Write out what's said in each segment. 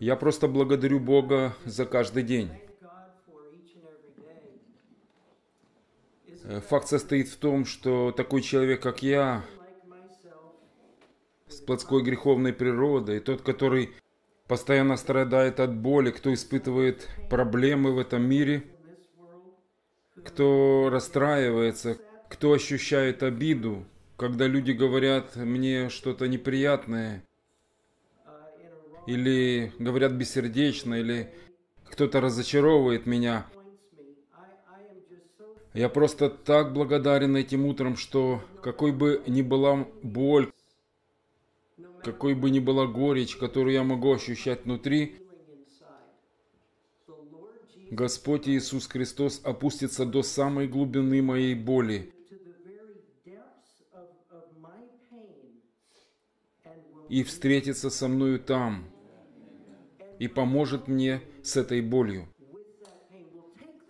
Я просто благодарю Бога за каждый день. Э, факт состоит в том, что такой человек, как я, с плотской греховной природой, тот, который постоянно страдает от боли, кто испытывает проблемы в этом мире, кто расстраивается, кто ощущает обиду, когда люди говорят мне что-то неприятное – или говорят бессердечно, или кто-то разочаровывает меня. Я просто так благодарен этим утром, что какой бы ни была боль, какой бы ни была горечь, которую я могу ощущать внутри, Господь Иисус Христос опустится до самой глубины моей боли. и встретится со мною там и поможет мне с этой болью.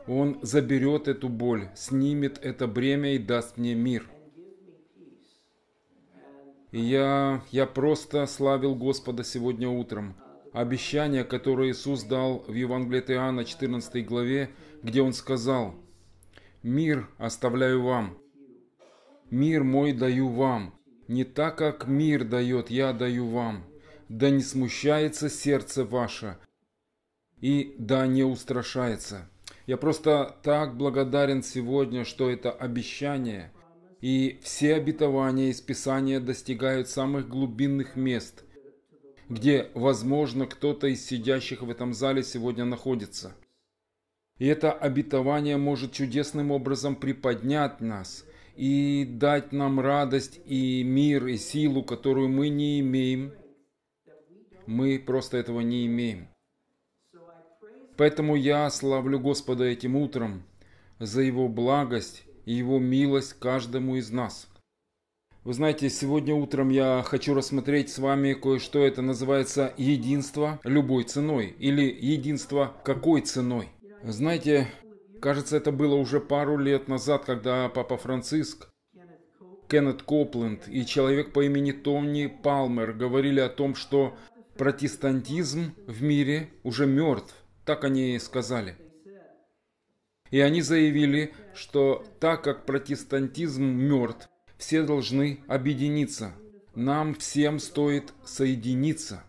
Он заберет эту боль, снимет это бремя и даст мне мир. И я, я просто славил Господа сегодня утром. Обещание, которое Иисус дал в Евангелии от Иоанна 14 главе, где Он сказал, «Мир оставляю вам, мир мой даю вам, не так, как мир дает, я даю вам» да не смущается сердце ваше и да не устрашается. Я просто так благодарен сегодня, что это обещание и все обетования из Писания достигают самых глубинных мест, где, возможно, кто-то из сидящих в этом зале сегодня находится. И это обетование может чудесным образом приподнять нас и дать нам радость и мир и силу, которую мы не имеем – мы просто этого не имеем. Поэтому я славлю Господа этим утром за Его благость и Его милость каждому из нас. Вы знаете, сегодня утром я хочу рассмотреть с вами кое-что, это называется единство любой ценой или единство какой ценой. Знаете, кажется, это было уже пару лет назад, когда Папа Франциск, Кеннет Копленд и человек по имени Тони Палмер говорили о том, что протестантизм в мире уже мертв, так они и сказали. И они заявили, что так как протестантизм мертв, все должны объединиться. Нам всем стоит соединиться.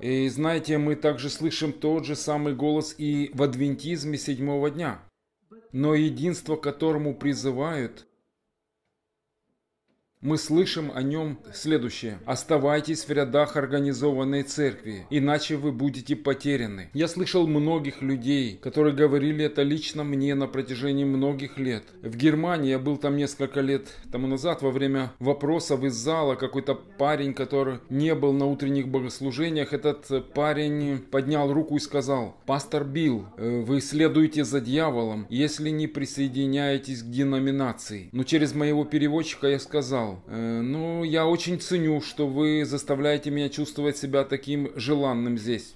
И знаете, мы также слышим тот же самый голос и в адвентизме седьмого дня. Но единство, к которому призывают – мы слышим о нем следующее. «Оставайтесь в рядах организованной церкви, иначе вы будете потеряны». Я слышал многих людей, которые говорили это лично мне на протяжении многих лет. В Германии, я был там несколько лет тому назад, во время вопросов из зала, какой-то парень, который не был на утренних богослужениях, этот парень поднял руку и сказал, «Пастор Билл, э, вы следуете за дьяволом, если не присоединяетесь к деноминации». Но через моего переводчика я сказал, сказал. Э, ну, я очень ценю, что вы заставляете меня чувствовать себя таким желанным здесь.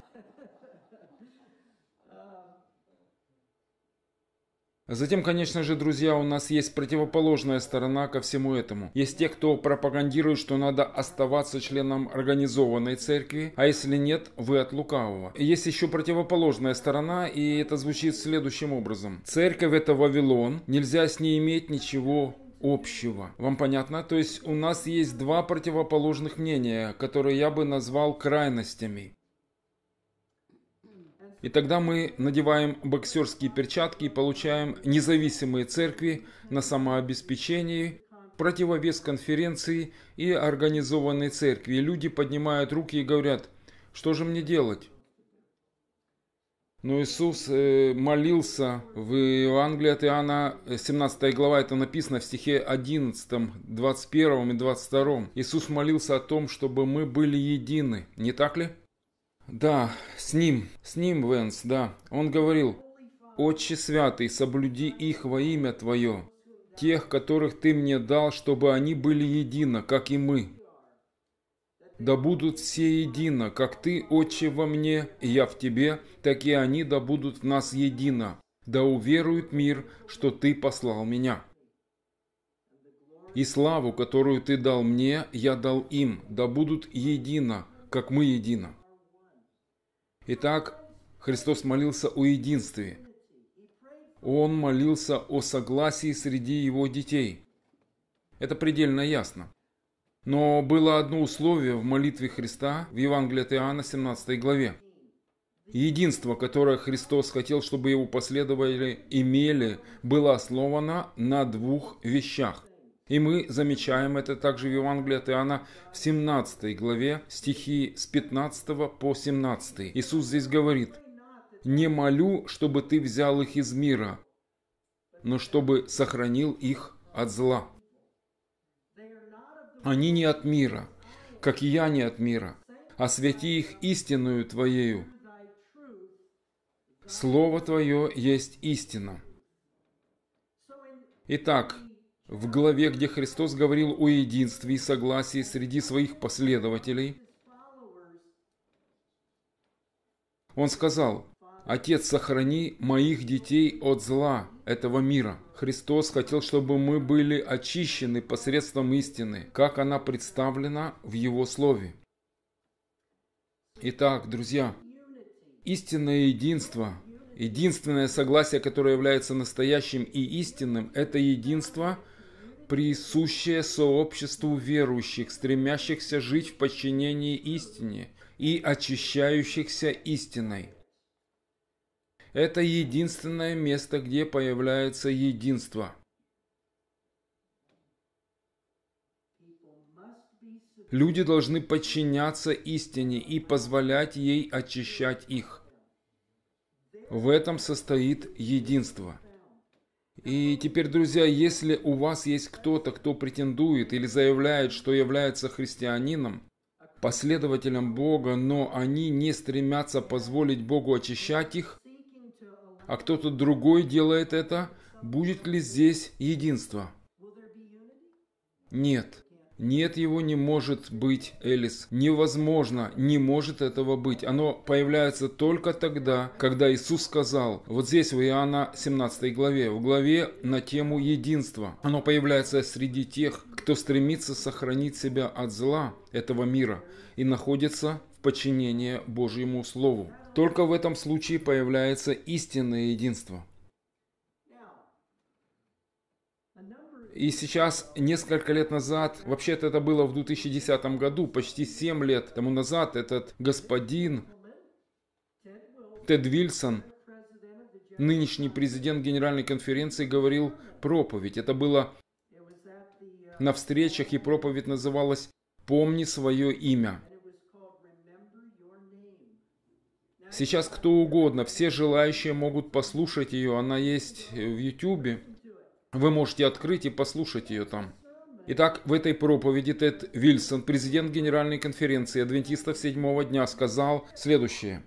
Затем, конечно же, друзья, у нас есть противоположная сторона ко всему этому. Есть те, кто пропагандирует, что надо оставаться членом организованной церкви, а если нет, вы от лукавого. есть еще противоположная сторона, и это звучит следующим образом. Церковь это Вавилон, нельзя с ней иметь ничего общего. Вам понятно? То есть у нас есть два противоположных мнения, которые я бы назвал крайностями. И тогда мы надеваем боксерские перчатки и получаем независимые церкви на самообеспечении, противовес конференции и организованной церкви. И люди поднимают руки и говорят, что же мне делать? Но Иисус э, молился в Евангелии от Иоанна, 17 э, глава, это написано в стихе 11, 21 и 22. Иисус молился о том, чтобы мы были едины, не так ли? Да, с Ним, с Ним, Венс, да. Он говорил, «Отче святый, соблюди их во имя Твое, тех, которых Ты мне дал, чтобы они были едины, как и мы, да будут все едино, как ты, Отче, во мне, и я в тебе, так и они да будут в нас едино, да уверует мир, что ты послал меня. И славу, которую ты дал мне, я дал им, да будут едино, как мы едино. Итак, Христос молился о единстве. Он молился о согласии среди его детей. Это предельно ясно. Но было одно условие в молитве Христа в Евангелии от Иоанна 17 главе. Единство, которое Христос хотел, чтобы его последователи имели, было основано на двух вещах. И мы замечаем это также в Евангелии от Иоанна в 17 главе, стихи с 15 по 17. Иисус здесь говорит, «Не молю, чтобы ты взял их из мира, но чтобы сохранил их от зла». Они не от мира, как и я не от мира. Освяти а их истинную Твоею. Слово Твое есть истина. Итак, в главе, где Христос говорил о единстве и согласии среди своих последователей, Он сказал, Отец, сохрани моих детей от зла этого мира. Христос хотел, чтобы мы были очищены посредством истины, как она представлена в Его Слове. Итак, друзья, истинное единство, единственное согласие, которое является настоящим и истинным, это единство, присущее сообществу верующих, стремящихся жить в подчинении истине и очищающихся истиной – это единственное место, где появляется единство. Люди должны подчиняться истине и позволять ей очищать их. В этом состоит единство. И теперь, друзья, если у вас есть кто-то, кто претендует или заявляет, что является христианином, последователем Бога, но они не стремятся позволить Богу очищать их, а кто-то другой делает это, будет ли здесь единство? Нет. Нет, его не может быть, Элис. Невозможно, не может этого быть. Оно появляется только тогда, когда Иисус сказал, вот здесь в Иоанна 17 главе, в главе на тему единства. Оно появляется среди тех, кто стремится сохранить себя от зла этого мира и находится в подчинении Божьему Слову. Только в этом случае появляется истинное единство. И сейчас, несколько лет назад, вообще-то это было в 2010 году, почти 7 лет тому назад, этот господин Тед Вильсон, нынешний президент Генеральной конференции, говорил проповедь. Это было на встречах, и проповедь называлась «Помни свое имя». Сейчас кто угодно, все желающие могут послушать ее. Она есть э, в YouTube. Вы можете открыть и послушать ее там. Итак, в этой проповеди Тед Вильсон, президент Генеральной конференции адвентистов седьмого дня, сказал следующее.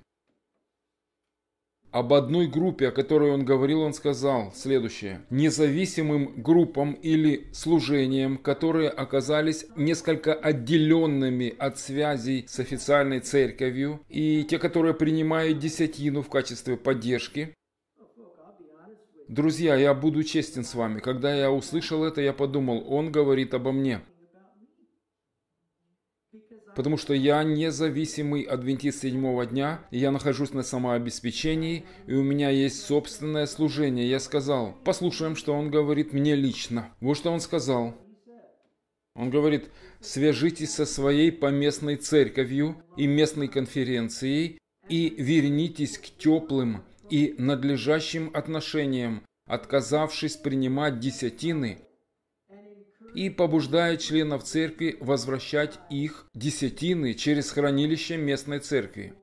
Об одной группе, о которой он говорил, он сказал следующее. Независимым группам или служениям, которые оказались несколько отделенными от связей с официальной церковью, и те, которые принимают десятину в качестве поддержки. Друзья, я буду честен с вами. Когда я услышал это, я подумал, он говорит обо мне потому что я независимый адвентист седьмого дня, и я нахожусь на самообеспечении, и у меня есть собственное служение. Я сказал, послушаем, что он говорит мне лично. Вот что он сказал. Он говорит, свяжитесь со своей поместной церковью и местной конференцией и вернитесь к теплым и надлежащим отношениям, отказавшись принимать десятины – и побуждает членов церкви возвращать их десятины через хранилище местной церкви.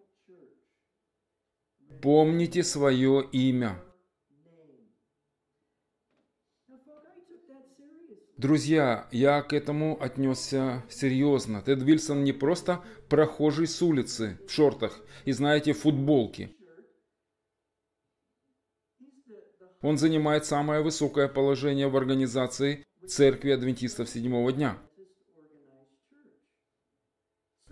Помните свое имя. Друзья, я к этому отнесся серьезно. Тед Вильсон не просто прохожий с улицы в шортах и, знаете, футболке. Он занимает самое высокое положение в организации церкви адвентистов седьмого дня.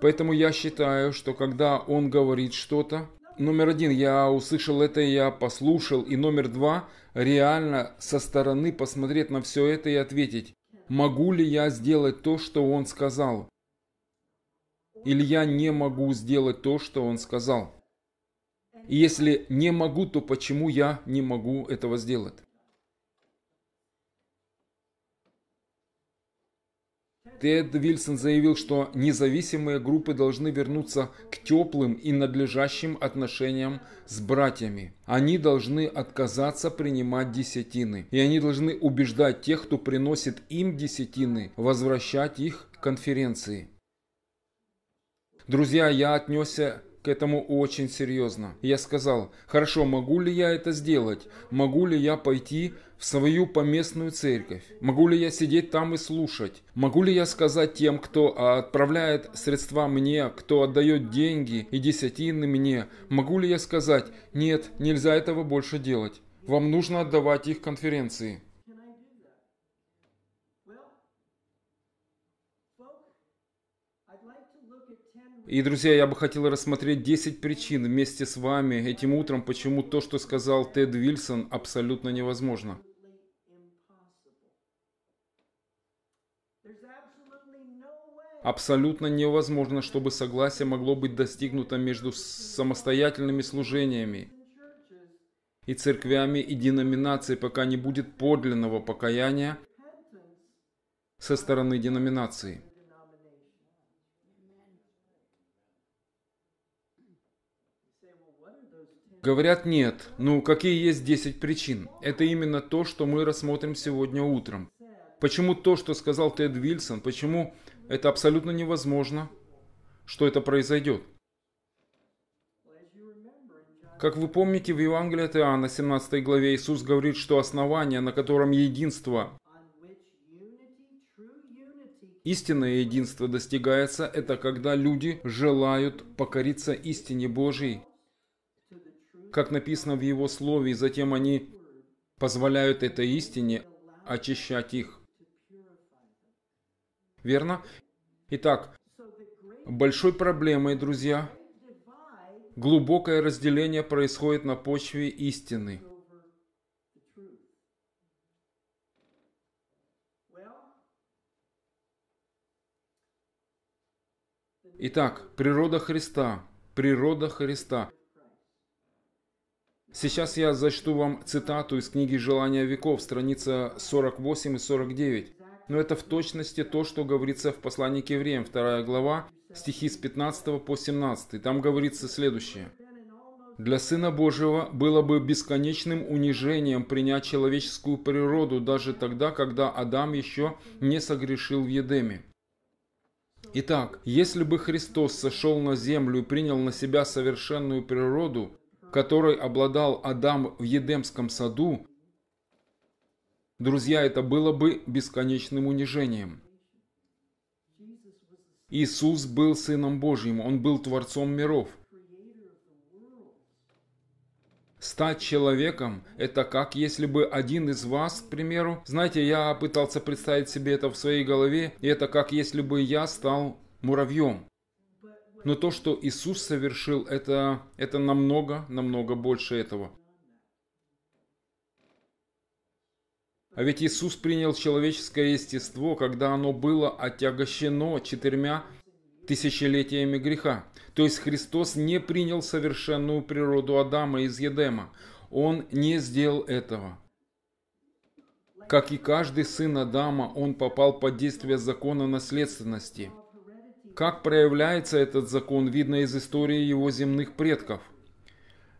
Поэтому я считаю, что когда он говорит что-то, номер один, я услышал это, я послушал, и номер два, реально со стороны посмотреть на все это и ответить, могу ли я сделать то, что он сказал, или я не могу сделать то, что он сказал. И если не могу, то почему я не могу этого сделать? Тед Вильсон заявил, что независимые группы должны вернуться к теплым и надлежащим отношениям с братьями. Они должны отказаться принимать десятины. И они должны убеждать тех, кто приносит им десятины, возвращать их к конференции. Друзья, я отнесся к этому очень серьезно. Я сказал, хорошо, могу ли я это сделать? Могу ли я пойти в свою поместную церковь? Могу ли я сидеть там и слушать? Могу ли я сказать тем, кто отправляет средства мне, кто отдает деньги и десятины мне? Могу ли я сказать, нет, нельзя этого больше делать? Вам нужно отдавать их конференции. И, друзья, я бы хотел рассмотреть 10 причин вместе с вами этим утром, почему то, что сказал Тед Вильсон, абсолютно невозможно. Абсолютно невозможно, чтобы согласие могло быть достигнуто между самостоятельными служениями и церквями и деноминацией, пока не будет подлинного покаяния со стороны деноминации. Говорят, нет. Ну, какие есть 10 причин? Это именно то, что мы рассмотрим сегодня утром. Почему то, что сказал Тед Вильсон, почему это абсолютно невозможно, что это произойдет? Как вы помните, в Евангелии от Иоанна 17 главе Иисус говорит, что основание, на котором единство, истинное единство достигается, это когда люди желают покориться истине Божьей как написано в его слове, и затем они позволяют этой истине очищать их. Верно? Итак, большой проблемой, друзья, глубокое разделение происходит на почве истины. Итак, природа Христа, природа Христа – Сейчас я зачту вам цитату из книги «Желания веков», страница 48 и 49. Но это в точности то, что говорится в послании к евреям, 2 глава, стихи с 15 по 17. Там говорится следующее. Для Сына Божьего было бы бесконечным унижением принять человеческую природу даже тогда, когда Адам еще не согрешил в Едеме. Итак, если бы Христос сошел на землю и принял на себя совершенную природу, которой обладал Адам в Едемском саду, друзья, это было бы бесконечным унижением. Иисус был Сыном Божьим, Он был Творцом миров. Стать человеком – это как если бы один из вас, к примеру, знаете, я пытался представить себе это в своей голове, и это как если бы я стал муравьем. Но то, что Иисус совершил, это, это намного, намного больше этого. А ведь Иисус принял человеческое естество, когда оно было отягощено четырьмя тысячелетиями греха. То есть Христос не принял совершенную природу Адама из Едема. Он не сделал этого. Как и каждый сын Адама, он попал под действие закона наследственности – как проявляется этот закон, видно из истории его земных предков.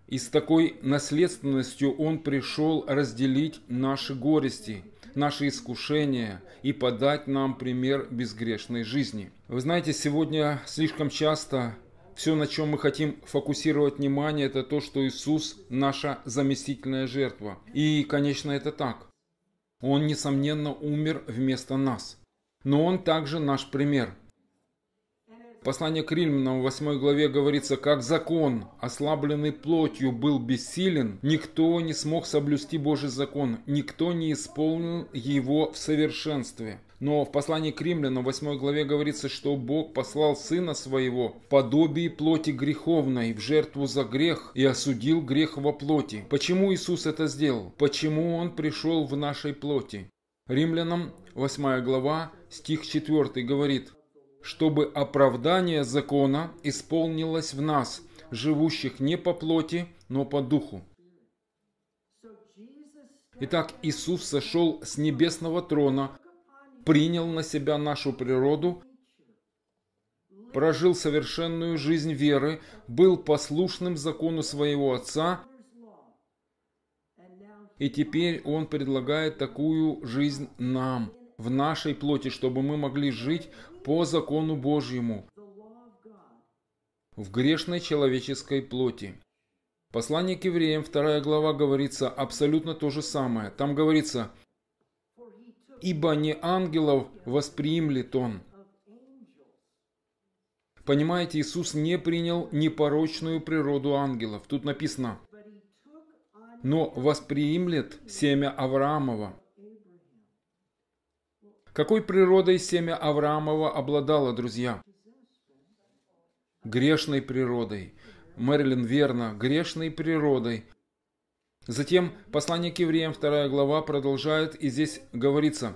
И с такой наследственностью он пришел разделить наши горести, наши искушения и подать нам пример безгрешной жизни. Вы знаете, сегодня слишком часто все, на чем мы хотим фокусировать внимание, это то, что Иисус – наша заместительная жертва. И, конечно, это так. Он, несомненно, умер вместо нас. Но Он также наш пример – Послание к Римлянам в 8 главе говорится, как закон, ослабленный плотью, был бессилен, никто не смог соблюсти Божий закон, никто не исполнил его в совершенстве. Но в послании к римлянам 8 главе говорится, что Бог послал Сына Своего в подобии плоти греховной в жертву за грех и осудил грех во плоти. Почему Иисус это сделал? Почему Он пришел в нашей плоти? Римлянам 8 глава стих 4 говорит – чтобы оправдание закона исполнилось в нас, живущих не по плоти, но по духу. Итак, Иисус сошел с небесного трона, принял на себя нашу природу, прожил совершенную жизнь веры, был послушным закону своего Отца, и теперь Он предлагает такую жизнь нам, в нашей плоти, чтобы мы могли жить по закону Божьему в грешной человеческой плоти. Послание к евреям, 2 глава, говорится абсолютно то же самое. Там говорится, «Ибо не ангелов восприимлет он». Понимаете, Иисус не принял непорочную природу ангелов. Тут написано, но восприимлет семя Авраамова. Какой природой семя Авраамова обладало, друзья? Грешной природой. Мэрилин верно, грешной природой. Затем послание к евреям 2 глава продолжает, и здесь говорится,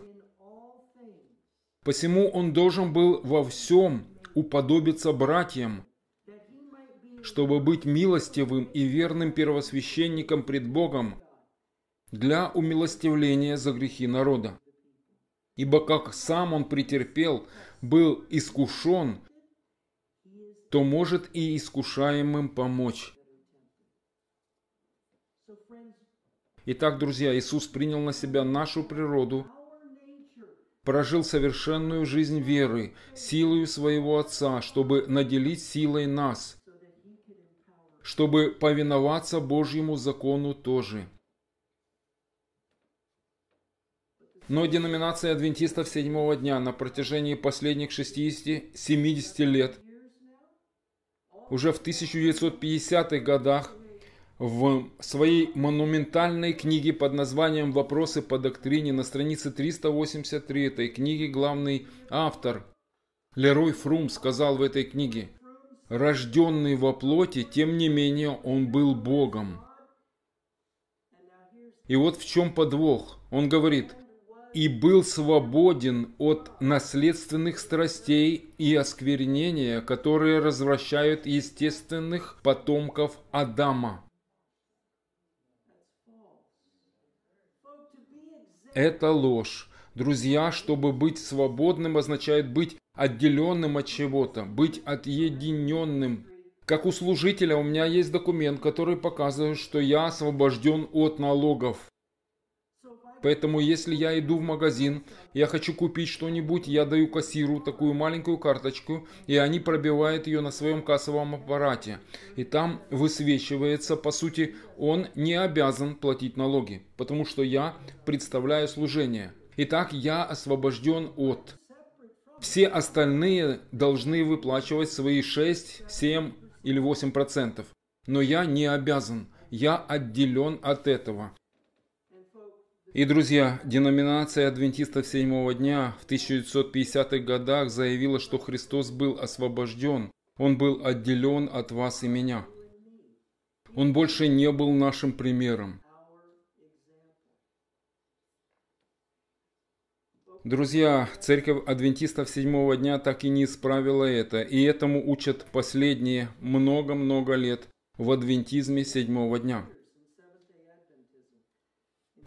«Посему он должен был во всем уподобиться братьям, чтобы быть милостивым и верным первосвященником пред Богом для умилостивления за грехи народа» ибо как сам он претерпел, был искушен, то может и искушаемым помочь. Итак, друзья, Иисус принял на себя нашу природу, прожил совершенную жизнь веры, силою своего Отца, чтобы наделить силой нас, чтобы повиноваться Божьему закону тоже. но деноминация адвентистов седьмого дня на протяжении последних 60-70 лет уже в 1950-х годах в своей монументальной книге под названием «Вопросы по доктрине» на странице 383 этой книги главный автор Лерой Фрум сказал в этой книге «Рожденный во плоти, тем не менее он был Богом». И вот в чем подвох. Он говорит, и был свободен от наследственных страстей и осквернения, которые развращают естественных потомков Адама. Это ложь. Друзья, чтобы быть свободным означает быть отделенным от чего-то, быть отъединенным. Как у служителя у меня есть документ, который показывает, что я освобожден от налогов. Поэтому, если я иду в магазин, я хочу купить что-нибудь, я даю кассиру такую маленькую карточку, и они пробивают ее на своем кассовом аппарате. И там высвечивается, по сути, он не обязан платить налоги, потому что я представляю служение. Итак, я освобожден от. Все остальные должны выплачивать свои 6, 7 или 8%. Но я не обязан. Я отделен от этого. И, друзья, деноминация адвентистов седьмого дня в 1950-х годах заявила, что Христос был освобожден, Он был отделен от вас и меня. Он больше не был нашим примером. Друзья, церковь адвентистов седьмого дня так и не исправила это, и этому учат последние много-много лет в адвентизме седьмого дня.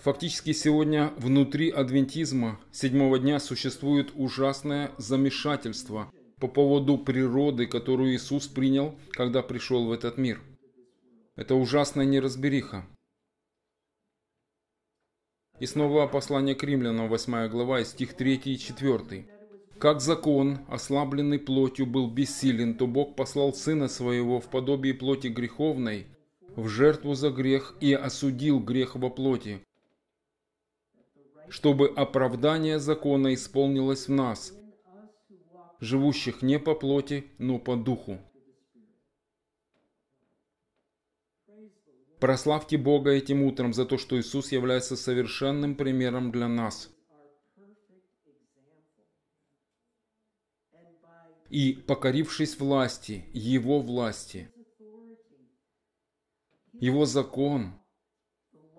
Фактически сегодня внутри адвентизма седьмого дня существует ужасное замешательство по поводу природы, которую Иисус принял, когда пришел в этот мир. Это ужасная неразбериха. И снова послание к римлянам, 8 глава, и стих 3 и 4. «Как закон, ослабленный плотью, был бессилен, то Бог послал Сына Своего в подобие плоти греховной, в жертву за грех и осудил грех во плоти, чтобы оправдание закона исполнилось в нас, живущих не по плоти, но по духу. Прославьте Бога этим утром за то, что Иисус является совершенным примером для нас. И, покорившись власти, Его власти, Его закон,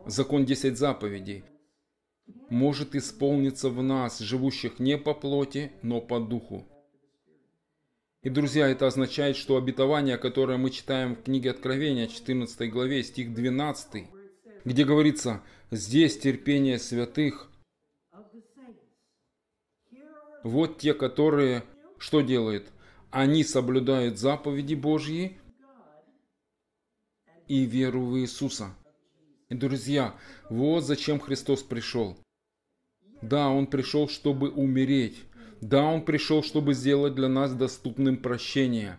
закон 10 заповедей, может исполниться в нас, живущих не по плоти, но по духу. И, друзья, это означает, что обетование, которое мы читаем в книге Откровения, 14 главе, стих 12, где говорится «Здесь терпение святых». Вот те, которые что делают? Они соблюдают заповеди Божьи и веру в Иисуса – друзья, вот зачем Христос пришел. Да, Он пришел, чтобы умереть. Да, Он пришел, чтобы сделать для нас доступным прощение.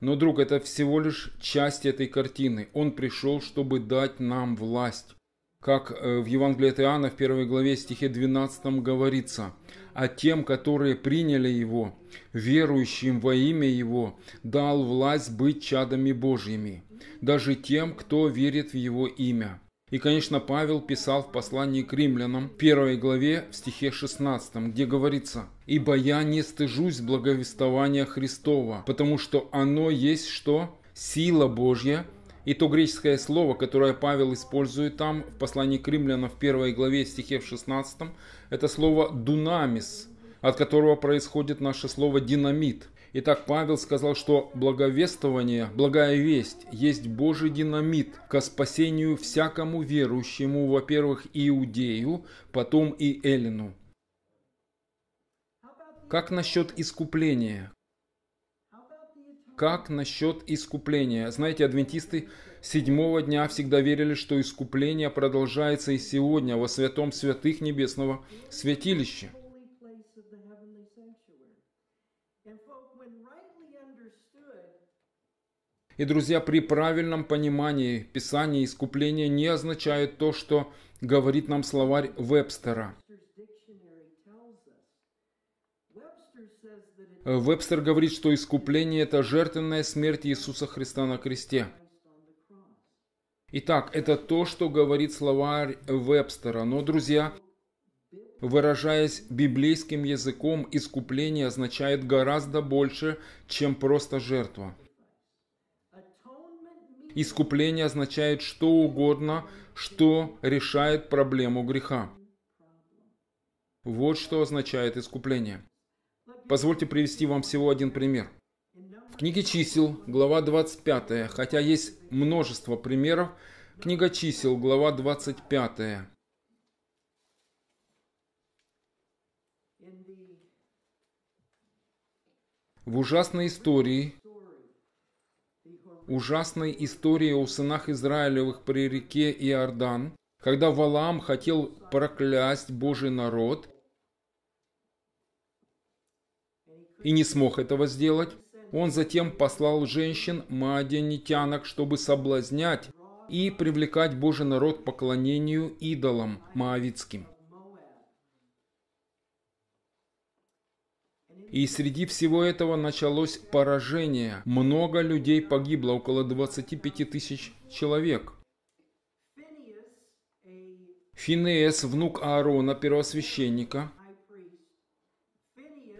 Но, друг, это всего лишь часть этой картины. Он пришел, чтобы дать нам власть. Как э, в Евангелии от Иоанна в первой главе стихе 12 говорится – а тем, которые приняли Его, верующим во имя Его, дал власть быть чадами Божьими, даже тем, кто верит в Его имя. И, конечно, Павел писал в послании к римлянам, первой главе, в стихе 16, где говорится «Ибо я не стыжусь благовествования Христова, потому что оно есть что? Сила Божья и то греческое слово, которое Павел использует там в послании к римлянам в первой главе в стихе в 16, это слово «дунамис», от которого происходит наше слово «динамит». Итак, Павел сказал, что благовествование, благая весть, есть Божий динамит ко спасению всякому верующему, во-первых, иудею, потом и эллину. Как насчет искупления? Как насчет искупления? Знаете, адвентисты седьмого дня всегда верили, что искупление продолжается и сегодня во святом святых небесного святилища. И, друзья, при правильном понимании Писания искупление не означает то, что говорит нам словарь Вебстера. Вебстер говорит, что искупление – это жертвенная смерть Иисуса Христа на кресте. Итак, это то, что говорит словарь Вебстера. Но, друзья, выражаясь библейским языком, искупление означает гораздо больше, чем просто жертва. Искупление означает что угодно, что решает проблему греха. Вот что означает искупление. Позвольте привести вам всего один пример. В книге чисел, глава 25, хотя есть множество примеров, книга чисел, глава 25. В ужасной истории, ужасной истории о сынах Израилевых при реке Иордан, когда Валаам хотел проклясть Божий народ и не смог этого сделать, он затем послал женщин маадянитянок, чтобы соблазнять и привлекать Божий народ к поклонению идолам маавитским. И среди всего этого началось поражение. Много людей погибло, около 25 тысяч человек. Финеес, внук Аарона, первосвященника,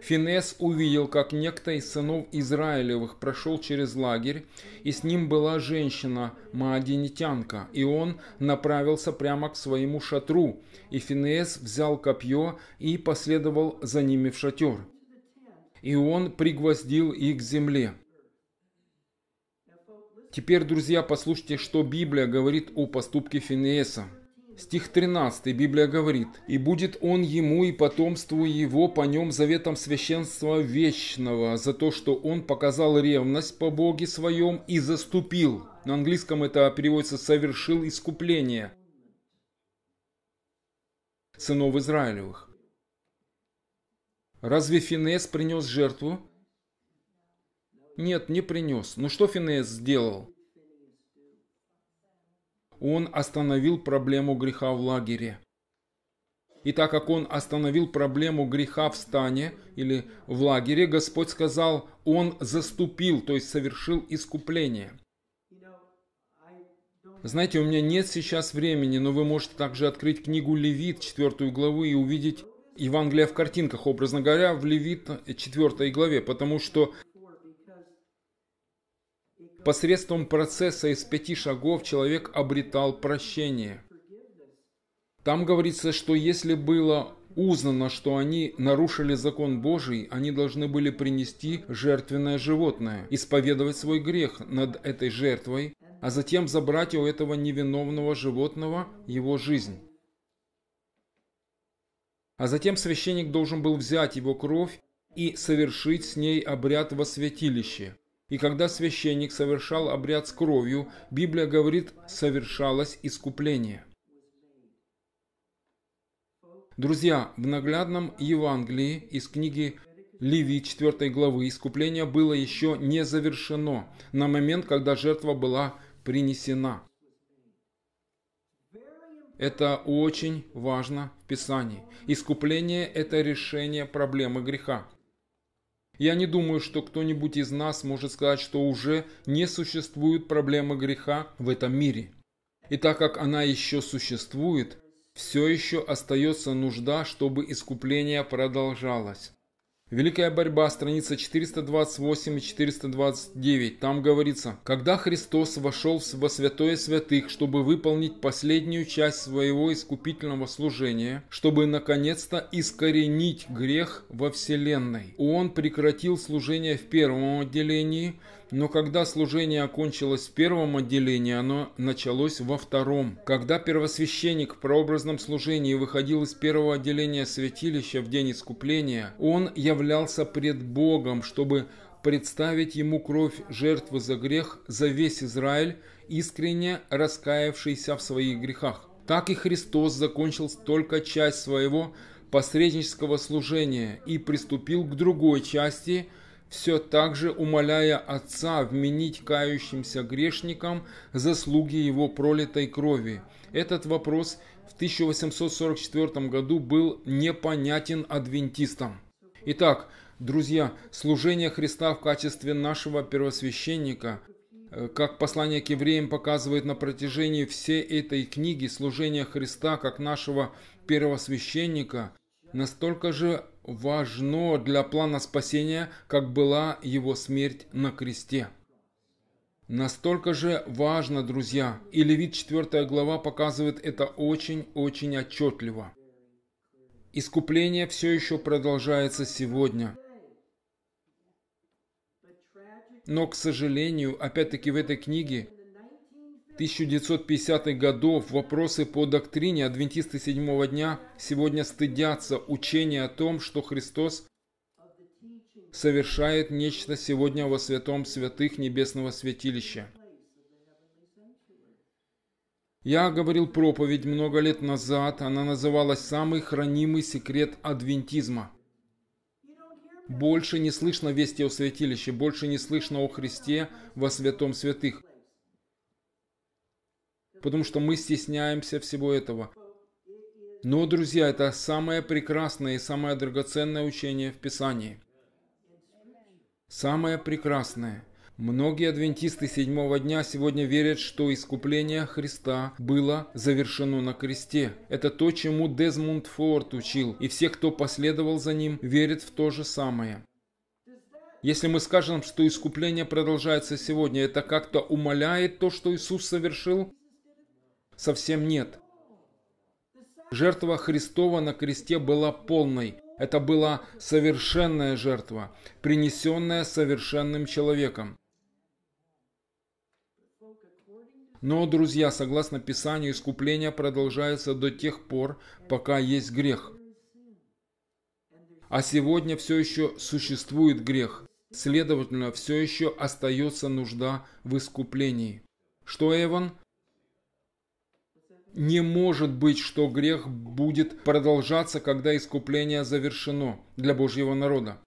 Финес увидел, как некто из сынов Израилевых прошел через лагерь, и с ним была женщина, маадинитянка, и он направился прямо к своему шатру, и Финес взял копье и последовал за ними в шатер. И он пригвоздил их к земле. Теперь, друзья, послушайте, что Библия говорит о поступке Финеса. Стих 13 Библия говорит, «И будет он ему и потомству его по нем заветом священства вечного, за то, что он показал ревность по Боге своем и заступил». На английском это переводится «совершил искупление» сынов Израилевых. Разве Финес принес жертву? Нет, не принес. Но что Финес сделал? он остановил проблему греха в лагере. И так как он остановил проблему греха в стане или в лагере, Господь сказал, он заступил, то есть совершил искупление. Знаете, у меня нет сейчас времени, но вы можете также открыть книгу Левит, 4 главу, и увидеть Евангелие в картинках, образно говоря, в Левит 4 главе, потому что Посредством процесса из пяти шагов человек обретал прощение. Там говорится, что если было узнано, что они нарушили закон Божий, они должны были принести жертвенное животное, исповедовать свой грех над этой жертвой, а затем забрать у этого невиновного животного его жизнь. А затем священник должен был взять его кровь и совершить с ней обряд во святилище. И когда священник совершал обряд с кровью, Библия говорит, совершалось искупление. Друзья, в наглядном Евангелии из книги Ливии 4 главы искупление было еще не завершено на момент, когда жертва была принесена. Это очень важно в Писании. Искупление – это решение проблемы греха. Я не думаю, что кто-нибудь из нас может сказать, что уже не существует проблема греха в этом мире. И так как она еще существует, все еще остается нужда, чтобы искупление продолжалось. Великая борьба, страница 428 и 429. Там говорится, когда Христос вошел во святое святых, чтобы выполнить последнюю часть своего искупительного служения, чтобы наконец-то искоренить грех во вселенной. Он прекратил служение в первом отделении, но когда служение окончилось в первом отделении, оно началось во втором. Когда первосвященник в прообразном служении выходил из первого отделения святилища в день искупления, он являлся пред Богом, чтобы представить ему кровь жертвы за грех за весь Израиль, искренне раскаявшийся в своих грехах. Так и Христос закончил только часть своего посреднического служения и приступил к другой части – все так же умоляя Отца вменить кающимся грешникам заслуги его пролитой крови. Этот вопрос в 1844 году был непонятен адвентистам. Итак, друзья, служение Христа в качестве нашего первосвященника э, – как послание к евреям показывает на протяжении всей этой книги служение Христа как нашего первосвященника, настолько же важно для плана спасения, как была его смерть на кресте. Настолько же важно, друзья, и Левит 4 глава показывает это очень-очень отчетливо. Искупление все еще продолжается сегодня. Но, к сожалению, опять-таки в этой книге 1950-х годов вопросы по доктрине адвентисты седьмого дня сегодня стыдятся учения о том, что Христос совершает нечто сегодня во святом святых небесного святилища. Я говорил проповедь много лет назад, она называлась «Самый хранимый секрет адвентизма». Больше не слышно вести о святилище, больше не слышно о Христе во святом святых – потому что мы стесняемся всего этого. Но, друзья, это самое прекрасное и самое драгоценное учение в Писании. Самое прекрасное. Многие адвентисты седьмого дня сегодня верят, что искупление Христа было завершено на кресте. Это то, чему Дезмунд Форд учил, и все, кто последовал за ним, верят в то же самое. Если мы скажем, что искупление продолжается сегодня, это как-то умаляет то, что Иисус совершил? совсем нет. Жертва Христова на кресте была полной. Это была совершенная жертва, принесенная совершенным человеком. Но, друзья, согласно Писанию, искупление продолжается до тех пор, пока есть грех. А сегодня все еще существует грех. Следовательно, все еще остается нужда в искуплении. Что, Эван? Не может быть, что грех будет продолжаться, когда искупление завершено для Божьего народа.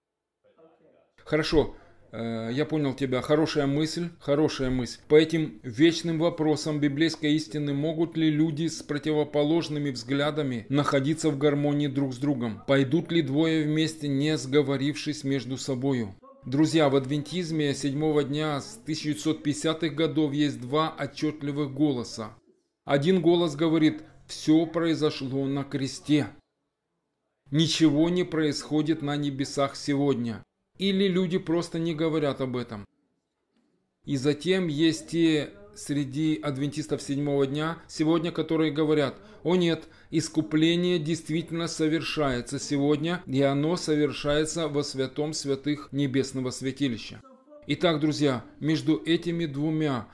Хорошо, э, я понял тебя. Хорошая мысль, хорошая мысль. По этим вечным вопросам библейской истины могут ли люди с противоположными взглядами находиться в гармонии друг с другом? Пойдут ли двое вместе, не сговорившись между собою? Друзья, в адвентизме седьмого дня с 1950-х годов есть два отчетливых голоса. Один голос говорит «все произошло на кресте». Ничего не происходит на небесах сегодня. Или люди просто не говорят об этом. И затем есть те среди адвентистов седьмого дня сегодня, которые говорят, о нет, искупление действительно совершается сегодня, и оно совершается во святом святых небесного святилища. Итак, друзья, между этими двумя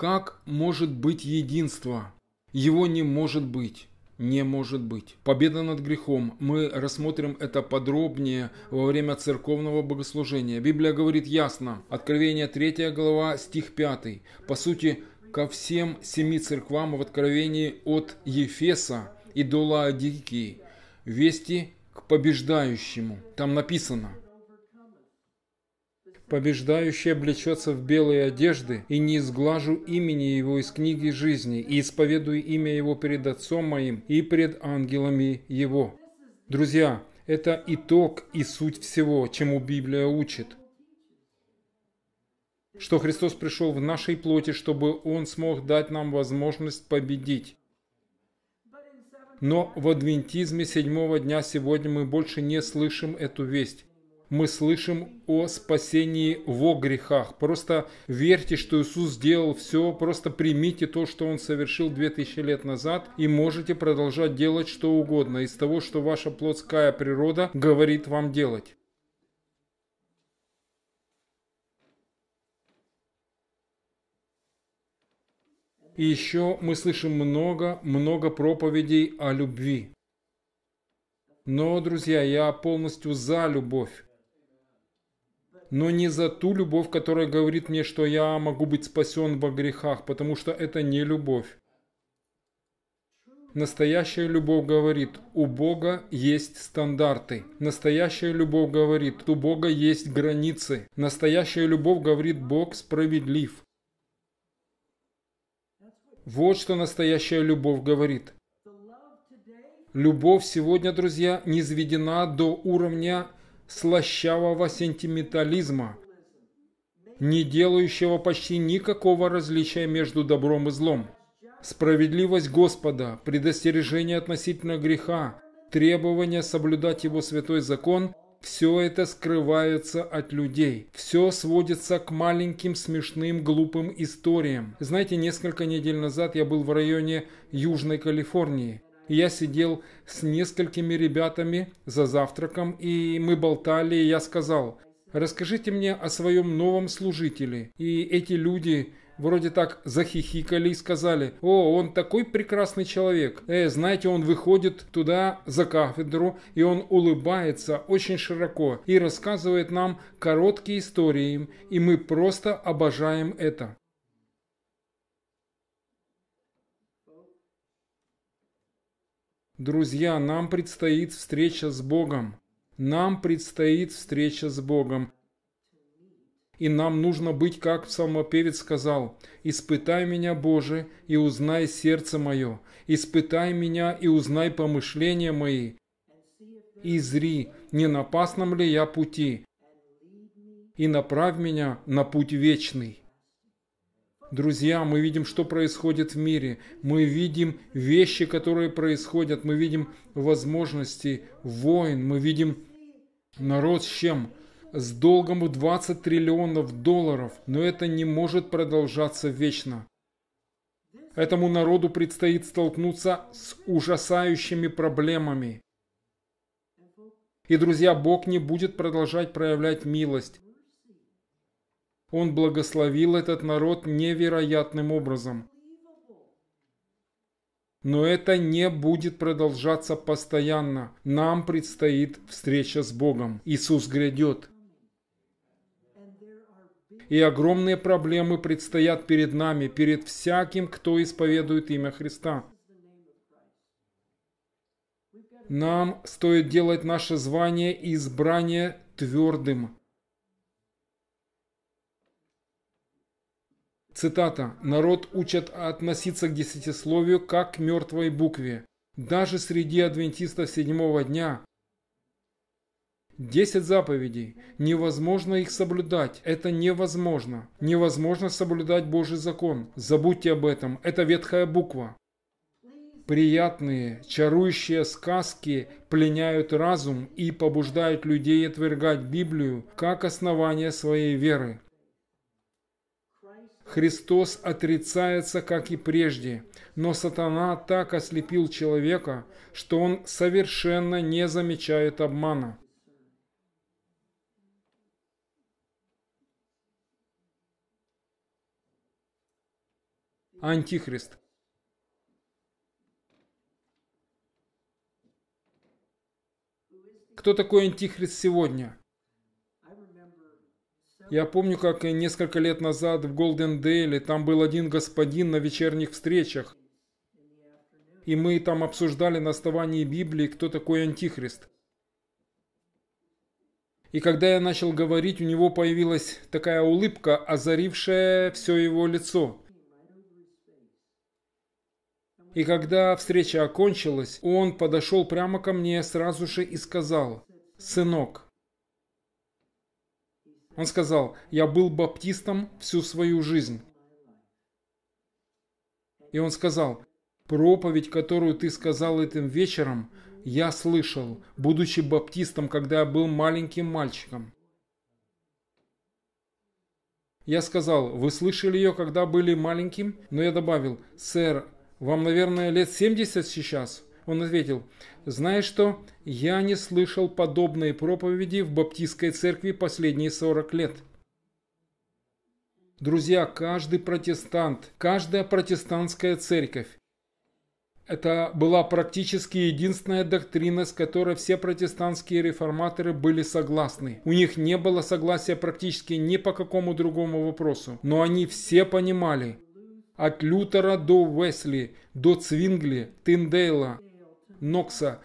как может быть единство? Его не может быть. Не может быть. Победа над грехом. Мы рассмотрим это подробнее во время церковного богослужения. Библия говорит ясно. Откровение 3 глава, стих 5. По сути, ко всем семи церквам в Откровении от Ефеса и до Лаодикии. Вести к побеждающему. Там написано. Побеждающий облечется в белые одежды, и не изглажу имени его из книги жизни, и исповедую имя его перед Отцом моим и пред ангелами его». Друзья, это итог и суть всего, чему Библия учит что Христос пришел в нашей плоти, чтобы Он смог дать нам возможность победить. Но в адвентизме седьмого дня сегодня мы больше не слышим эту весть мы слышим о спасении во грехах. Просто верьте, что Иисус сделал все, просто примите то, что Он совершил 2000 лет назад и можете продолжать делать что угодно из того, что ваша плотская природа говорит вам делать. И еще мы слышим много-много проповедей о любви. Но, друзья, я полностью за любовь но не за ту любовь, которая говорит мне, что я могу быть спасен во грехах, потому что это не любовь. Настоящая любовь говорит, у Бога есть стандарты. Настоящая любовь говорит, у Бога есть границы. Настоящая любовь говорит, Бог справедлив. Вот что настоящая любовь говорит. Любовь сегодня, друзья, низведена до уровня слащавого сентиментализма, не делающего почти никакого различия между добром и злом. Справедливость Господа, предостережение относительно греха, требование соблюдать Его святой закон – все это скрывается от людей. Все сводится к маленьким, смешным, глупым историям. Знаете, несколько недель назад я был в районе Южной Калифорнии я сидел с несколькими ребятами за завтраком, и мы болтали, и я сказал, расскажите мне о своем новом служителе. И эти люди вроде так захихикали и сказали, «О, он такой прекрасный человек!» Э, знаете, он выходит туда за кафедру, и он улыбается очень широко и рассказывает нам короткие истории, и мы просто обожаем это. Друзья, нам предстоит встреча с Богом. Нам предстоит встреча с Богом. И нам нужно быть, как псалмопевец сказал, «Испытай меня, Боже, и узнай сердце мое, испытай меня и узнай помышления мои, и зри, не на опасном ли я пути, и направь меня на путь вечный». Друзья, мы видим, что происходит в мире, мы видим вещи, которые происходят, мы видим возможности войн, мы видим народ с чем? С долгом в 20 триллионов долларов, но это не может продолжаться вечно. Этому народу предстоит столкнуться с ужасающими проблемами. И, друзья, Бог не будет продолжать проявлять милость. Он благословил этот народ невероятным образом. Но это не будет продолжаться постоянно. Нам предстоит встреча с Богом. Иисус грядет. И огромные проблемы предстоят перед нами, перед всяким, кто исповедует имя Христа. Нам стоит делать наше звание и избрание твердым. Цитата. «Народ учат относиться к десятисловию как к мертвой букве. Даже среди адвентистов седьмого дня Десять заповедей. Невозможно их соблюдать. Это невозможно. Невозможно соблюдать Божий закон. Забудьте об этом. Это ветхая буква. Приятные, чарующие сказки пленяют разум и побуждают людей отвергать Библию как основание своей веры. Христос отрицается, как и прежде, но сатана так ослепил человека, что он совершенно не замечает обмана. Антихрист. Кто такой антихрист сегодня? Я помню, как несколько лет назад в Голден Дейле там был один господин на вечерних встречах. И мы там обсуждали на основании Библии, кто такой Антихрист. И когда я начал говорить, у него появилась такая улыбка, озарившая все его лицо. И когда встреча окончилась, он подошел прямо ко мне сразу же и сказал, «Сынок, он сказал, я был баптистом всю свою жизнь. И он сказал, проповедь, которую ты сказал этим вечером, я слышал, будучи баптистом, когда я был маленьким мальчиком. Я сказал, вы слышали ее, когда были маленьким? Но я добавил, сэр, вам, наверное, лет 70 сейчас? Он ответил, «Знаешь что, я не слышал подобной проповеди в Баптистской церкви последние 40 лет». Друзья, каждый протестант, каждая протестантская церковь это была практически единственная доктрина, с которой все протестантские реформаторы были согласны. У них не было согласия практически ни по какому другому вопросу. Но они все понимали. От Лютера до Уэсли, до Цвингли, Тиндейла, Нокса,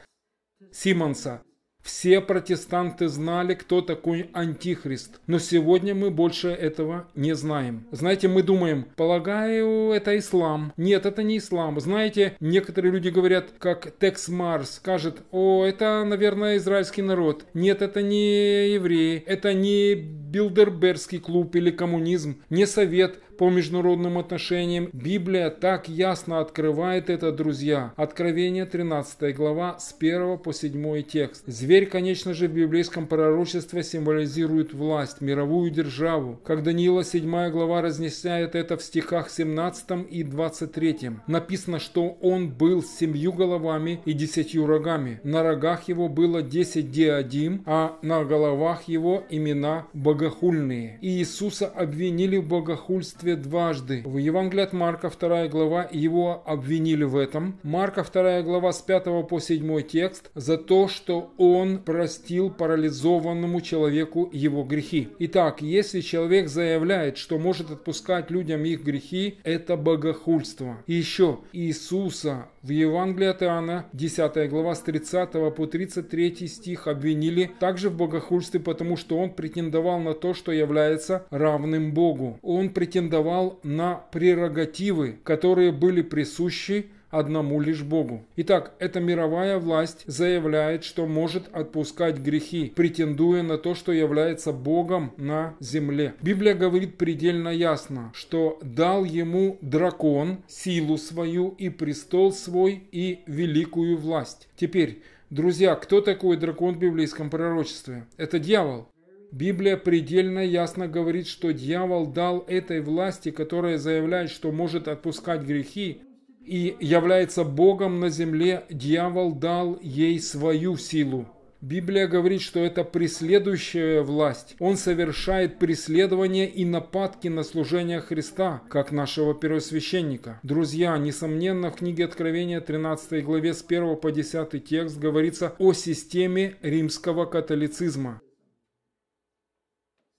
Симонса. Все протестанты знали, кто такой антихрист, но сегодня мы больше этого не знаем. Знаете, мы думаем, полагаю, это ислам. Нет, это не ислам. Знаете, некоторые люди говорят, как Текс Марс скажет, о, это, наверное, израильский народ. Нет, это не евреи, это не билдербергский клуб или коммунизм, не совет по международным отношениям, Библия так ясно открывает это, друзья. Откровение 13 глава с 1 по 7 текст. Зверь, конечно же, в библейском пророчестве символизирует власть, мировую державу. Как Даниила 7 глава разъясняет это в стихах 17 и 23. Написано, что он был с семью головами и десятью рогами. На рогах его было десять диадим, а на головах его имена богохульные. И Иисуса обвинили в богохульстве Москве дважды. В Евангелии от Марка 2 глава его обвинили в этом. Марка 2 глава с 5 по 7 текст за то, что он простил парализованному человеку его грехи. Итак, если человек заявляет, что может отпускать людям их грехи, это богохульство. И еще Иисуса в Евангелии от Иоанна, 10 глава, с 30 по 33 стих обвинили также в богохульстве, потому что он претендовал на то, что является равным Богу. Он претендовал на прерогативы, которые были присущи одному лишь Богу. Итак, эта мировая власть заявляет, что может отпускать грехи, претендуя на то, что является Богом на земле. Библия говорит предельно ясно, что дал ему дракон силу свою и престол свой и великую власть. Теперь, друзья, кто такой дракон в библейском пророчестве? Это дьявол. Библия предельно ясно говорит, что дьявол дал этой власти, которая заявляет, что может отпускать грехи, и является Богом на земле, дьявол дал ей свою силу. Библия говорит, что это преследующая власть. Он совершает преследование и нападки на служение Христа, как нашего первосвященника. Друзья, несомненно, в книге Откровения 13 главе с 1 по 10 текст говорится о системе римского католицизма.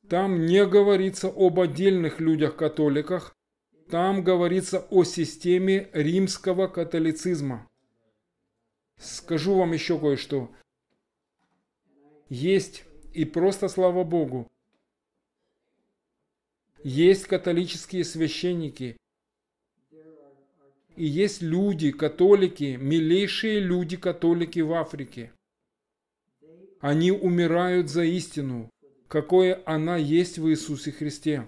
Там не говорится об отдельных людях-католиках, там говорится о системе римского католицизма. Скажу вам еще кое-что. Есть, и просто слава Богу, есть католические священники. И есть люди, католики, милейшие люди-католики в Африке. Они умирают за истину, какое она есть в Иисусе Христе.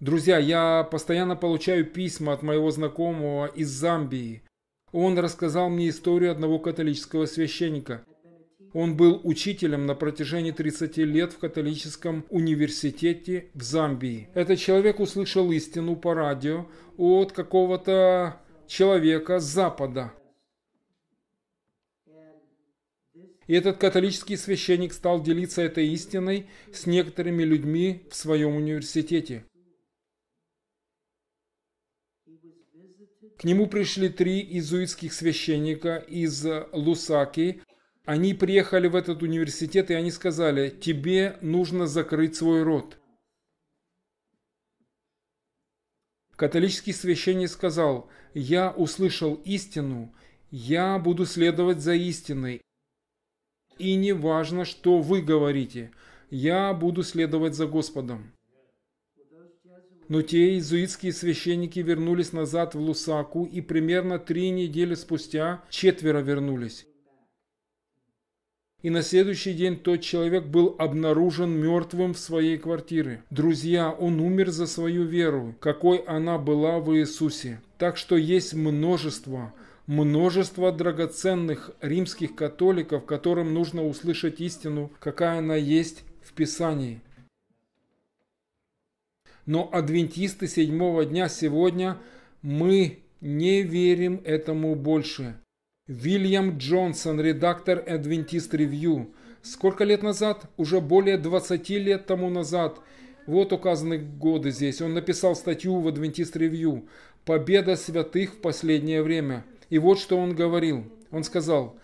Друзья, я постоянно получаю письма от моего знакомого из Замбии. Он рассказал мне историю одного католического священника. Он был учителем на протяжении 30 лет в католическом университете в Замбии. Этот человек услышал истину по радио от какого-то человека с Запада. И этот католический священник стал делиться этой истиной с некоторыми людьми в своем университете. К нему пришли три иезуитских священника из Лусаки. Они приехали в этот университет, и они сказали, тебе нужно закрыть свой рот. Католический священник сказал, я услышал истину, я буду следовать за истиной. И не важно, что вы говорите, я буду следовать за Господом но те иезуитские священники вернулись назад в Лусаку и примерно три недели спустя четверо вернулись. И на следующий день тот человек был обнаружен мертвым в своей квартире. Друзья, он умер за свою веру, какой она была в Иисусе. Так что есть множество, множество драгоценных римских католиков, которым нужно услышать истину, какая она есть в Писании. Но адвентисты седьмого дня сегодня мы не верим этому больше. Вильям Джонсон, редактор Adventist Review. Сколько лет назад? Уже более 20 лет тому назад. Вот указаны годы здесь. Он написал статью в Adventist Review «Победа святых в последнее время». И вот что он говорил. Он сказал,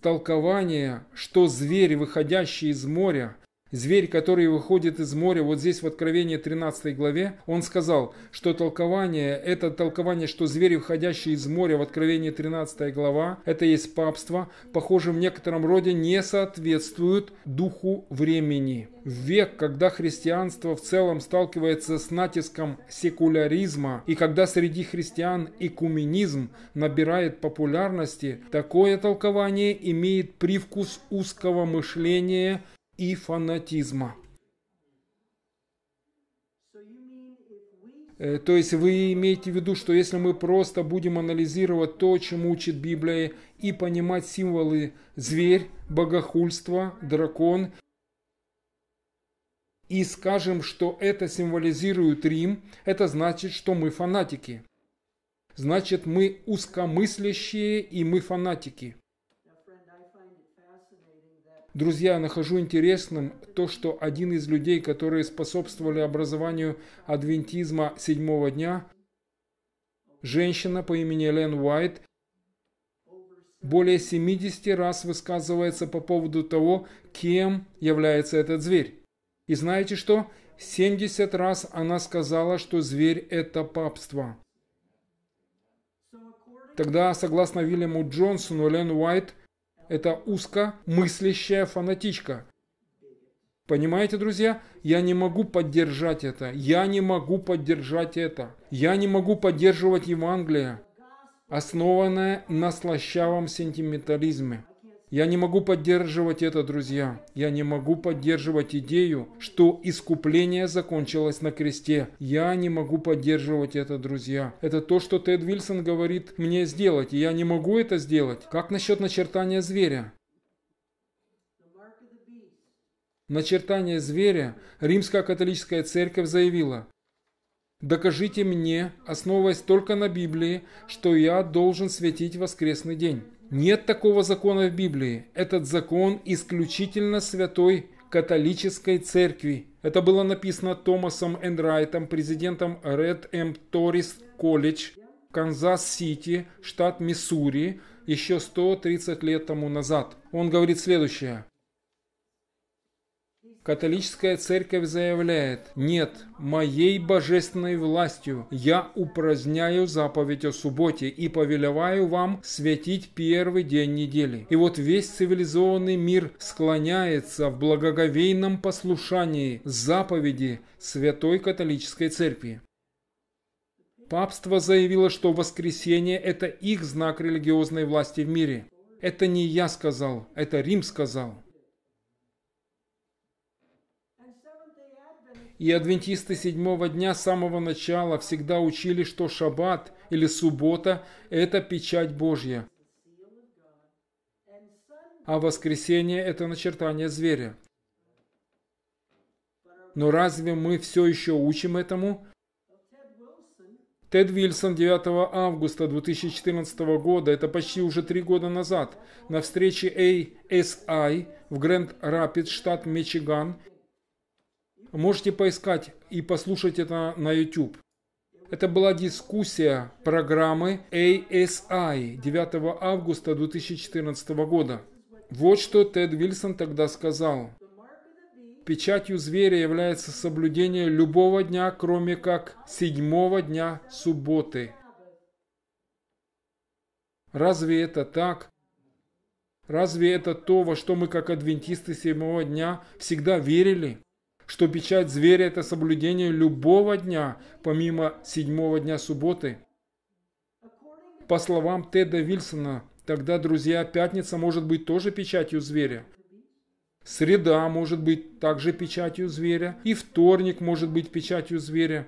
толкование, что звери, выходящие из моря, зверь, который выходит из моря, вот здесь в Откровении 13 главе, он сказал, что толкование, это толкование, что звери, выходящие из моря в Откровении 13 глава, это есть папство, похоже в некотором роде не соответствует духу времени. В век, когда христианство в целом сталкивается с натиском секуляризма и когда среди христиан экуменизм набирает популярности, такое толкование имеет привкус узкого мышления – и фанатизма. Э, то есть вы имеете в виду, что если мы просто будем анализировать то, чему учит Библия, и понимать символы зверь, богохульство, дракон, и скажем, что это символизирует Рим, это значит, что мы фанатики. Значит, мы узкомыслящие и мы фанатики. Друзья, нахожу интересным то, что один из людей, которые способствовали образованию адвентизма седьмого дня, женщина по имени Лен Уайт, более 70 раз высказывается по поводу того, кем является этот зверь. И знаете что? 70 раз она сказала, что зверь – это папство. Тогда, согласно Вильяму Джонсону, Лен Уайт – это узко мыслящая фанатичка. Понимаете, друзья? Я не могу поддержать это. Я не могу поддержать это. Я не могу поддерживать Евангелие, основанное на слащавом сентиментализме. Я не могу поддерживать это, друзья. Я не могу поддерживать идею, что искупление закончилось на кресте. Я не могу поддерживать это, друзья. Это то, что Тед Вильсон говорит мне сделать, и я не могу это сделать. Как насчет начертания зверя? Начертание зверя Римская католическая церковь заявила, «Докажите мне, основываясь только на Библии, что я должен светить воскресный день». Нет такого закона в Библии. Этот закон исключительно святой католической церкви. Это было написано Томасом Энрайтом, президентом Red M. Торис Колледж, Канзас-Сити, штат Миссури, еще 130 лет тому назад. Он говорит следующее. Католическая церковь заявляет, нет, моей божественной властью я упраздняю заповедь о субботе и повелеваю вам светить первый день недели. И вот весь цивилизованный мир склоняется в благоговейном послушании заповеди Святой Католической Церкви. Папство заявило, что воскресенье – это их знак религиозной власти в мире. Это не я сказал, это Рим сказал. И адвентисты седьмого дня с самого начала всегда учили, что шаббат или суббота – это печать Божья, а воскресение это начертание зверя. Но разве мы все еще учим этому? Тед Вильсон 9 августа 2014 года, это почти уже три года назад, на встрече ASI в Грэнд Рапид, штат Мичиган – Можете поискать и послушать это на YouTube. Это была дискуссия программы ASI 9 августа 2014 года. Вот что Тед Вильсон тогда сказал. Печатью зверя является соблюдение любого дня, кроме как седьмого дня субботы. Разве это так? Разве это то, во что мы как адвентисты седьмого дня всегда верили? что печать зверя – это соблюдение любого дня, помимо седьмого дня субботы. По словам Теда Вильсона, тогда, друзья, пятница может быть тоже печатью зверя. Среда может быть также печатью зверя, и вторник может быть печатью зверя.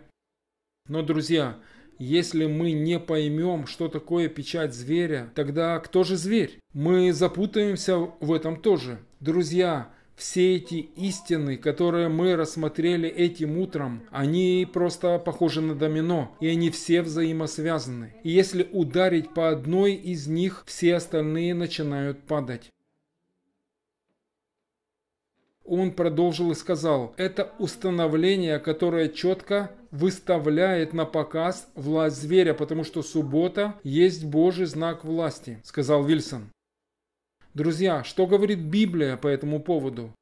Но, друзья, если мы не поймем, что такое печать зверя, тогда кто же зверь? Мы запутаемся в этом тоже. Друзья, все эти истины, которые мы рассмотрели этим утром, они просто похожи на домино, и они все взаимосвязаны. И если ударить по одной из них, все остальные начинают падать. Он продолжил и сказал, это установление, которое четко выставляет на показ власть зверя, потому что суббота есть Божий знак власти, сказал Вильсон. Друзья, что говорит Библия по этому поводу?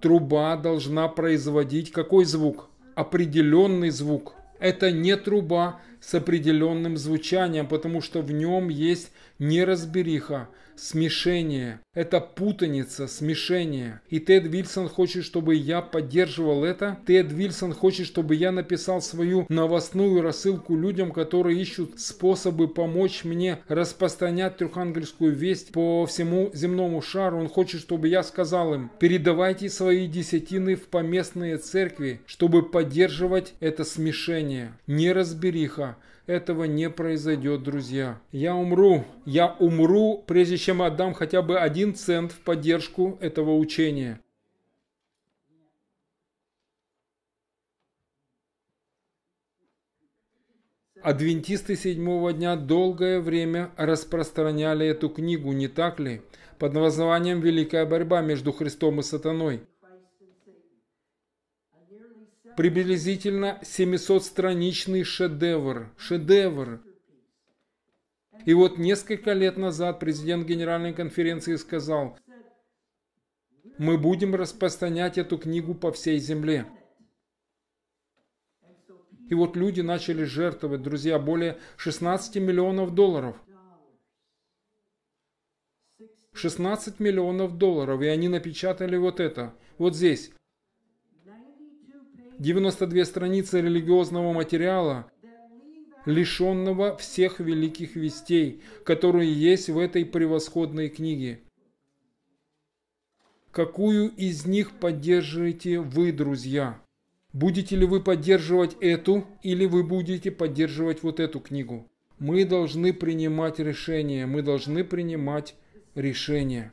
Труба должна производить какой звук? Определенный звук. Это не труба с определенным звучанием, потому что в нем есть неразбериха, смешение. Это путаница, смешение. И Тед Вильсон хочет, чтобы я поддерживал это. Тед Вильсон хочет, чтобы я написал свою новостную рассылку людям, которые ищут способы помочь мне распространять трехангельскую весть по всему земному шару. Он хочет, чтобы я сказал им, передавайте свои десятины в поместные церкви, чтобы поддерживать это смешение. Неразбериха, этого не произойдет, друзья. Я умру. Я умру, прежде чем отдам хотя бы один цент в поддержку этого учения. Адвентисты седьмого дня долгое время распространяли эту книгу, не так ли? Под названием «Великая борьба между Христом и Сатаной» приблизительно 700-страничный шедевр. Шедевр. И вот несколько лет назад президент Генеральной конференции сказал, мы будем распространять эту книгу по всей земле. И вот люди начали жертвовать, друзья, более 16 миллионов долларов. 16 миллионов долларов, и они напечатали вот это, вот здесь. 92 страницы религиозного материала, лишенного всех великих вестей, которые есть в этой превосходной книге. Какую из них поддерживаете вы, друзья? Будете ли вы поддерживать эту или вы будете поддерживать вот эту книгу? Мы должны принимать решение, мы должны принимать решение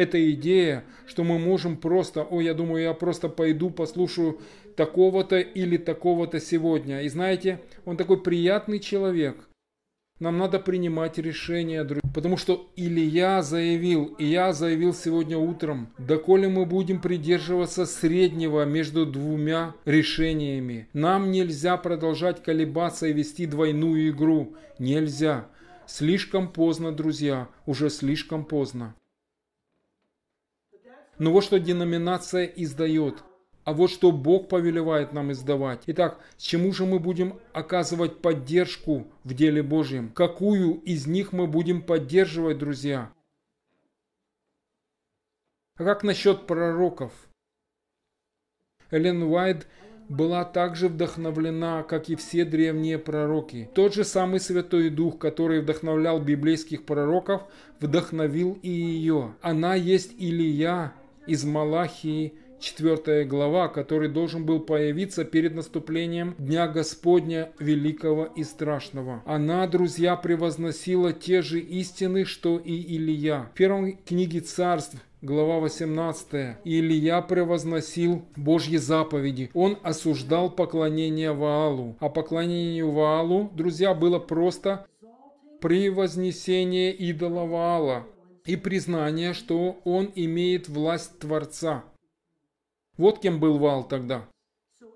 эта идея, что мы можем просто, о, я думаю, я просто пойду послушаю такого-то или такого-то сегодня. И знаете, он такой приятный человек. Нам надо принимать решения, друзья. Потому что или я заявил, и я заявил сегодня утром, доколе мы будем придерживаться среднего между двумя решениями. Нам нельзя продолжать колебаться и вести двойную игру. Нельзя. Слишком поздно, друзья, уже слишком поздно. Но вот что деноминация издает, а вот что Бог повелевает нам издавать. Итак, чему же мы будем оказывать поддержку в деле Божьем? Какую из них мы будем поддерживать, друзья? А как насчет пророков? Эллен Уайт была также вдохновлена, как и все древние пророки. Тот же самый Святой Дух, который вдохновлял библейских пророков, вдохновил и ее. Она есть Илья, из Малахии 4 глава, который должен был появиться перед наступлением Дня Господня Великого и Страшного. Она, друзья, превозносила те же истины, что и Илья. В первом книге царств Глава 18. Илья превозносил Божьи заповеди. Он осуждал поклонение Ваалу. А поклонение Ваалу, друзья, было просто превознесение идола Ваала и признание, что он имеет власть Творца. Вот кем был Вал тогда.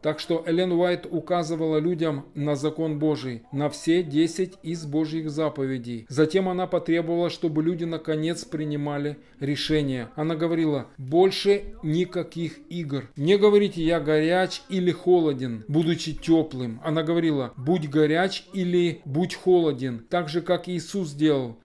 Так что Эллен Уайт указывала людям на закон Божий, на все десять из Божьих заповедей. Затем она потребовала, чтобы люди наконец принимали решение. Она говорила, больше никаких игр. Не говорите, я горяч или холоден, будучи теплым. Она говорила, будь горяч или будь холоден. Так же, как Иисус делал.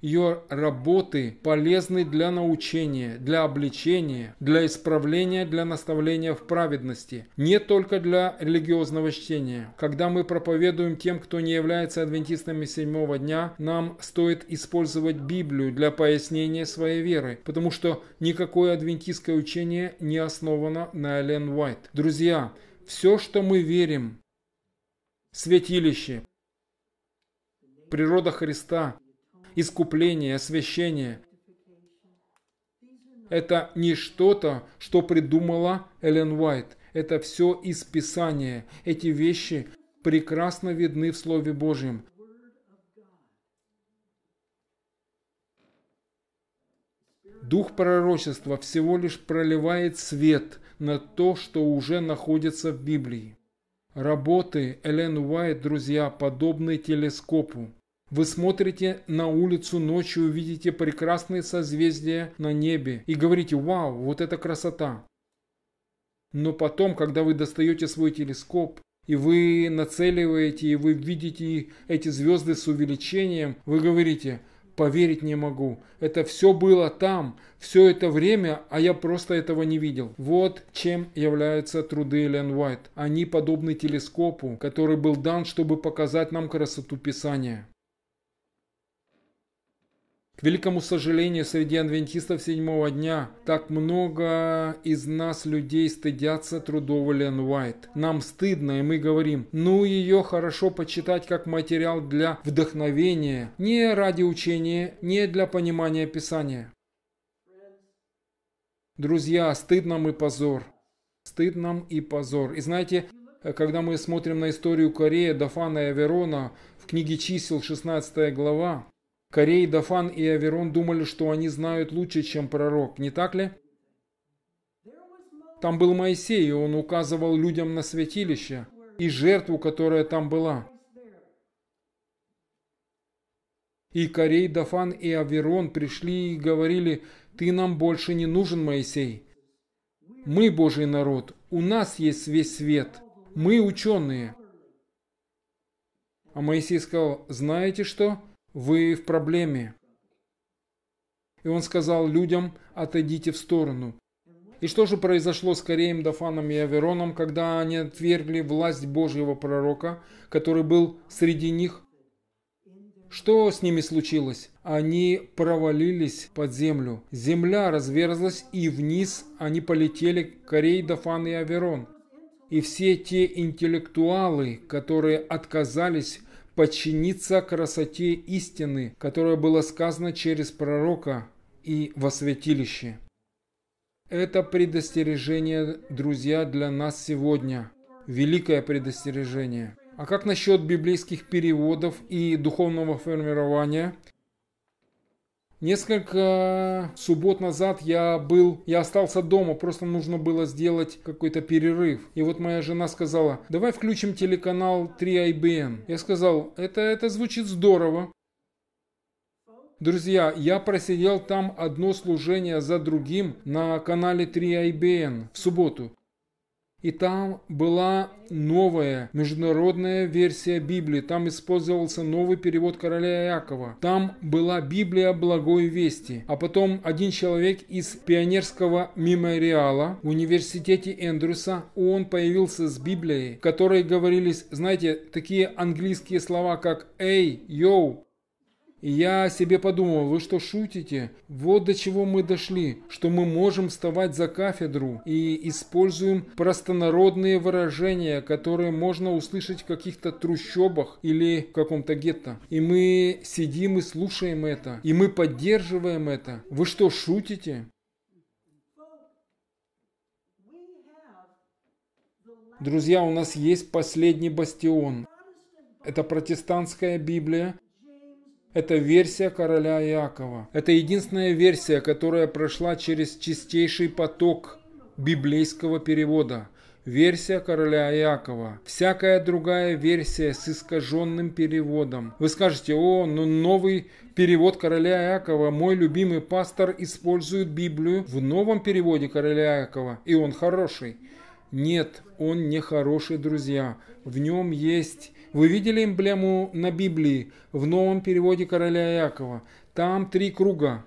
Ее работы полезны для научения, для обличения, для исправления, для наставления в праведности, не только для религиозного чтения. Когда мы проповедуем тем, кто не является адвентистами седьмого дня, нам стоит использовать Библию для пояснения своей веры, потому что никакое адвентистское учение не основано на Эллен Уайт. Друзья, все, что мы верим, святилище, природа Христа – искупление, освящение. Это не что-то, что придумала Эллен Уайт. Это все из Писания. Эти вещи прекрасно видны в Слове Божьем. Дух пророчества всего лишь проливает свет на то, что уже находится в Библии. Работы Эллен Уайт, друзья, подобны телескопу. Вы смотрите на улицу ночью, видите прекрасные созвездия на небе и говорите «Вау, вот это красота!». Но потом, когда вы достаете свой телескоп, и вы нацеливаете, и вы видите эти звезды с увеличением, вы говорите поверить не могу. Это все было там, все это время, а я просто этого не видел. Вот чем являются труды Эллен Уайт. Они подобны телескопу, который был дан, чтобы показать нам красоту Писания. К великому сожалению, среди адвентистов седьмого дня так много из нас людей стыдятся трудов Лен Уайт. Нам стыдно, и мы говорим, ну ее хорошо почитать как материал для вдохновения, не ради учения, не для понимания Писания. Друзья, стыд нам и позор. Стыд нам и позор. И знаете, когда мы смотрим на историю Кореи, Дафана и Аверона, в книге чисел 16 глава, Корей, Дафан и Аверон думали, что они знают лучше, чем пророк, не так ли? Там был Моисей, и он указывал людям на святилище и жертву, которая там была. И Корей, Дафан и Аверон пришли и говорили, «Ты нам больше не нужен, Моисей. Мы Божий народ, у нас есть весь свет, мы ученые». А Моисей сказал, «Знаете что? вы в проблеме. И он сказал людям, отойдите в сторону. И что же произошло с Кореем, Дафаном и Авероном, когда они отвергли власть Божьего пророка, который был среди них? Что с ними случилось? Они провалились под землю. Земля разверзлась, и вниз они полетели Корей, Дафан и Аверон. И все те интеллектуалы, которые отказались подчиниться красоте истины, которая была сказана через пророка и во святилище. Это предостережение, друзья, для нас сегодня. Великое предостережение. А как насчет библейских переводов и духовного формирования? Несколько суббот назад я был, я остался дома, просто нужно было сделать какой-то перерыв. И вот моя жена сказала, давай включим телеканал 3IBN. Я сказал, это, это звучит здорово. Друзья, я просидел там одно служение за другим на канале 3IBN в субботу. И там была новая международная версия Библии. Там использовался новый перевод короля Якова. Там была Библия благой вести. А потом один человек из пионерского мемориала в университете Эндрюса, он появился с Библией, в которой говорились, знаете, такие английские слова, как «эй», «йоу», и я себе подумал, вы что шутите? Вот до чего мы дошли, что мы можем вставать за кафедру и используем простонародные выражения, которые можно услышать в каких-то трущобах или в каком-то гетто. И мы сидим и слушаем это, и мы поддерживаем это. Вы что шутите? Друзья, у нас есть последний бастион. Это протестантская Библия, это версия короля Иакова. Это единственная версия, которая прошла через чистейший поток библейского перевода. Версия короля Иакова. Всякая другая версия с искаженным переводом. Вы скажете, о, но ну новый перевод короля Иакова. Мой любимый пастор использует Библию в новом переводе короля Иакова. И он хороший. Нет, он не хороший, друзья. В нем есть вы видели эмблему на Библии в новом переводе короля Якова? Там три круга,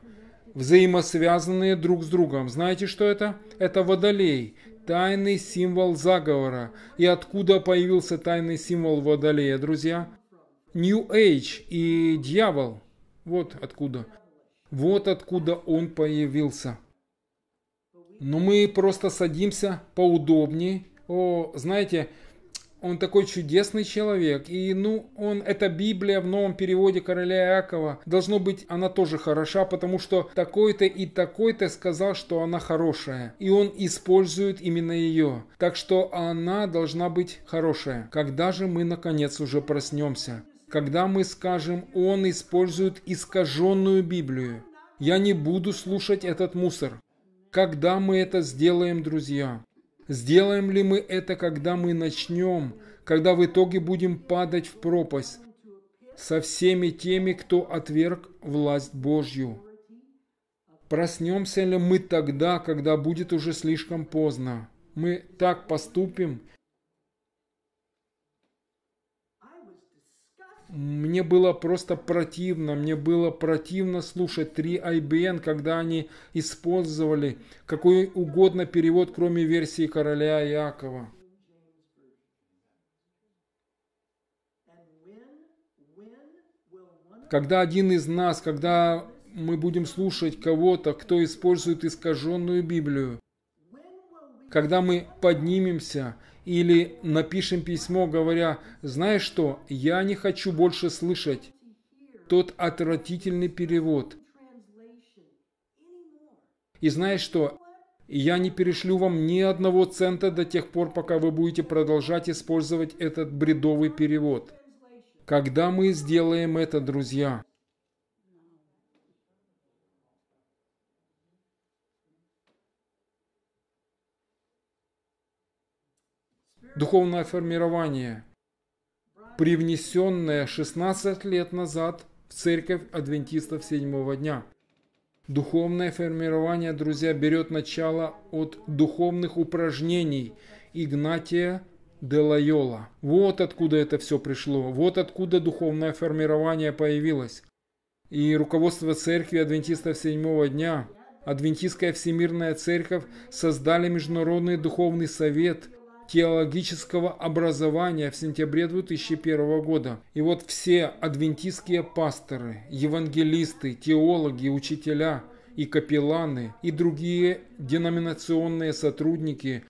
взаимосвязанные друг с другом. Знаете, что это? Это водолей, тайный символ заговора. И откуда появился тайный символ водолея, друзья? New Age и дьявол. Вот откуда. Вот откуда он появился. Но мы просто садимся поудобнее. О, знаете, он такой чудесный человек. И, ну, он, эта Библия в новом переводе короля Иакова, должно быть, она тоже хороша, потому что такой-то и такой-то сказал, что она хорошая. И он использует именно ее. Так что она должна быть хорошая. Когда же мы, наконец, уже проснемся? Когда мы скажем, он использует искаженную Библию. Я не буду слушать этот мусор. Когда мы это сделаем, друзья? Сделаем ли мы это, когда мы начнем, когда в итоге будем падать в пропасть со всеми теми, кто отверг власть Божью? Проснемся ли мы тогда, когда будет уже слишком поздно? Мы так поступим, Мне было просто противно, мне было противно слушать 3 IBN, когда они использовали какой угодно перевод, кроме версии короля Якова. Когда один из нас, когда мы будем слушать кого-то, кто использует искаженную Библию, когда мы поднимемся или напишем письмо, говоря, знаешь что, я не хочу больше слышать тот отвратительный перевод. И знаешь что, я не перешлю вам ни одного цента до тех пор, пока вы будете продолжать использовать этот бредовый перевод. Когда мы сделаем это, друзья? духовное формирование, привнесенное 16 лет назад в церковь адвентистов седьмого дня. Духовное формирование, друзья, берет начало от духовных упражнений Игнатия де Лайола. Вот откуда это все пришло, вот откуда духовное формирование появилось. И руководство церкви адвентистов седьмого дня Адвентистская Всемирная Церковь создали Международный Духовный Совет, теологического образования в сентябре 2001 года. И вот все адвентистские пасторы, евангелисты, теологи, учителя и капелланы и другие деноминационные сотрудники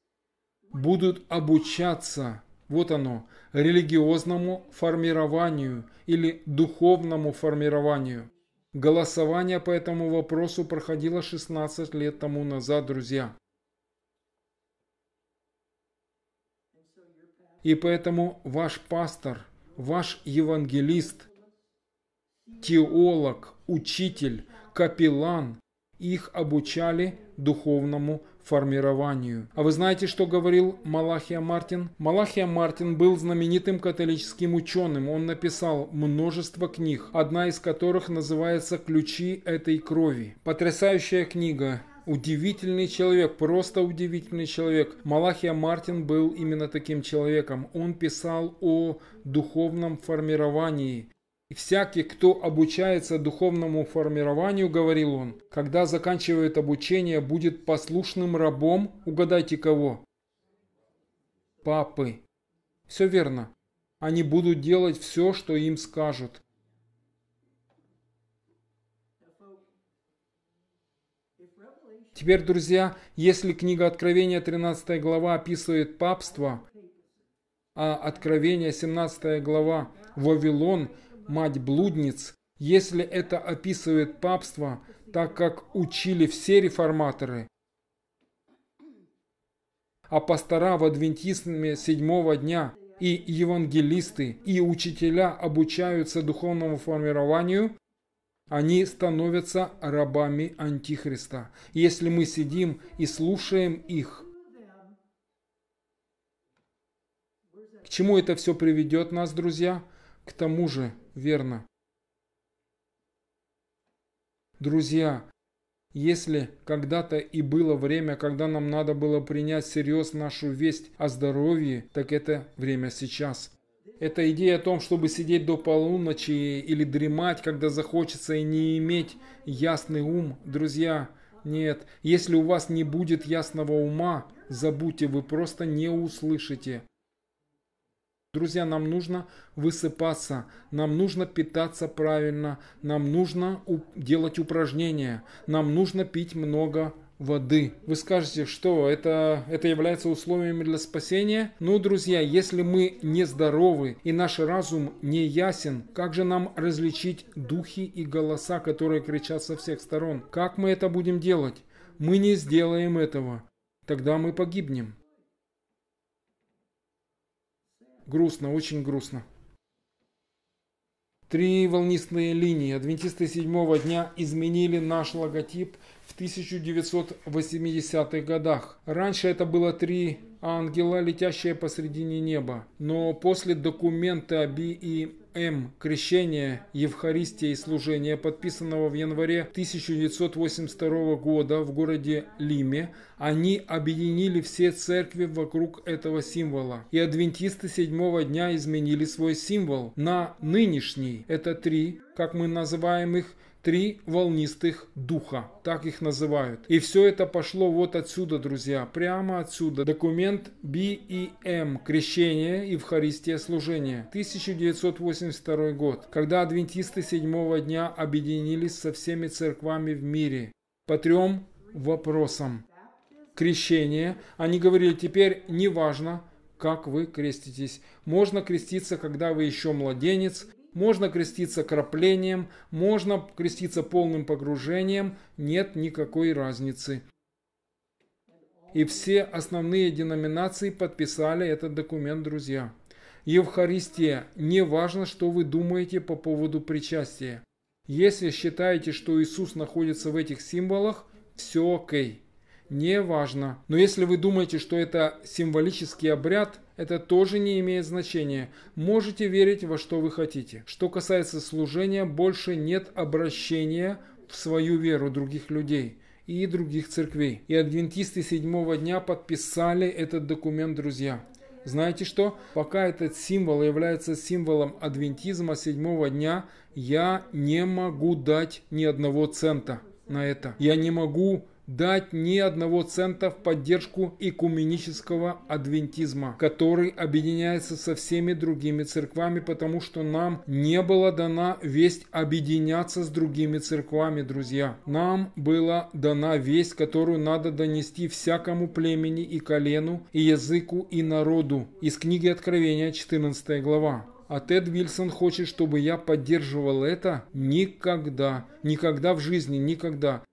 будут обучаться, вот оно, религиозному формированию или духовному формированию. Голосование по этому вопросу проходило 16 лет тому назад, друзья. И поэтому ваш пастор, ваш евангелист, теолог, учитель, капеллан их обучали духовному формированию. А вы знаете, что говорил Малахия Мартин? Малахия Мартин был знаменитым католическим ученым. Он написал множество книг, одна из которых называется «Ключи этой крови». Потрясающая книга, удивительный человек, просто удивительный человек. Малахия Мартин был именно таким человеком. Он писал о духовном формировании. И всякий, кто обучается духовному формированию, говорил он, когда заканчивает обучение, будет послушным рабом, угадайте кого? Папы. Все верно. Они будут делать все, что им скажут. Теперь, друзья, если книга Откровения 13 глава описывает папство, а Откровение 17 глава Вавилон, мать блудниц, если это описывает папство, так как учили все реформаторы, а пастора в адвентизме седьмого дня – и евангелисты, и учителя обучаются духовному формированию, они становятся рабами Антихриста, если мы сидим и слушаем их. К чему это все приведет нас, друзья? К тому же, верно. Друзья, если когда-то и было время, когда нам надо было принять серьез нашу весть о здоровье, так это время сейчас. Эта идея о том, чтобы сидеть до полуночи или дремать, когда захочется, и не иметь ясный ум. Друзья, нет, если у вас не будет ясного ума, забудьте, вы просто не услышите. Друзья, нам нужно высыпаться, нам нужно питаться правильно, нам нужно делать упражнения, нам нужно пить много воды. Вы скажете, что это, это является условием для спасения? Ну, друзья, если мы нездоровы и наш разум не ясен, как же нам различить духи и голоса, которые кричат со всех сторон? Как мы это будем делать? Мы не сделаем этого. Тогда мы погибнем. Грустно, очень грустно. Три волнистые линии адвентисты седьмого дня изменили наш логотип в 1980-х годах. Раньше это было три ангела, летящие посредине неба. Но после документа М. Эм, крещение, Евхаристия и служение, подписанного в январе 1982 года в городе Лиме, они объединили все церкви вокруг этого символа. И адвентисты седьмого дня изменили свой символ на нынешний. Это три, как мы называем их, три волнистых духа, так их называют. И все это пошло вот отсюда, друзья, прямо отсюда. Документ BEM «Крещение, Евхаристия, служение» 1982 год, когда адвентисты седьмого дня объединились со всеми церквами в мире по трем вопросам. Крещение, они говорили, теперь неважно, как вы креститесь. Можно креститься, когда вы еще младенец – можно креститься краплением, можно креститься полным погружением, нет никакой разницы. И все основные деноминации подписали этот документ, друзья. Евхаристия. Не важно, что вы думаете по поводу причастия. Если считаете, что Иисус находится в этих символах, все окей. Не важно. Но если вы думаете, что это символический обряд, это тоже не имеет значения. Можете верить во что вы хотите. Что касается служения, больше нет обращения в свою веру других людей и других церквей. И адвентисты седьмого дня подписали этот документ, друзья. Знаете что? Пока этот символ является символом адвентизма седьмого дня, я не могу дать ни одного цента на это. Я не могу дать ни одного цента в поддержку экуменического адвентизма, который объединяется со всеми другими церквами, потому что нам не была дана весть объединяться с другими церквами, друзья. Нам была дана весть, которую надо донести всякому племени и колену, и языку, и народу. Из книги Откровения 14 глава. А Тед Вильсон хочет, чтобы я поддерживал это? Никогда. Никогда в жизни, никогда.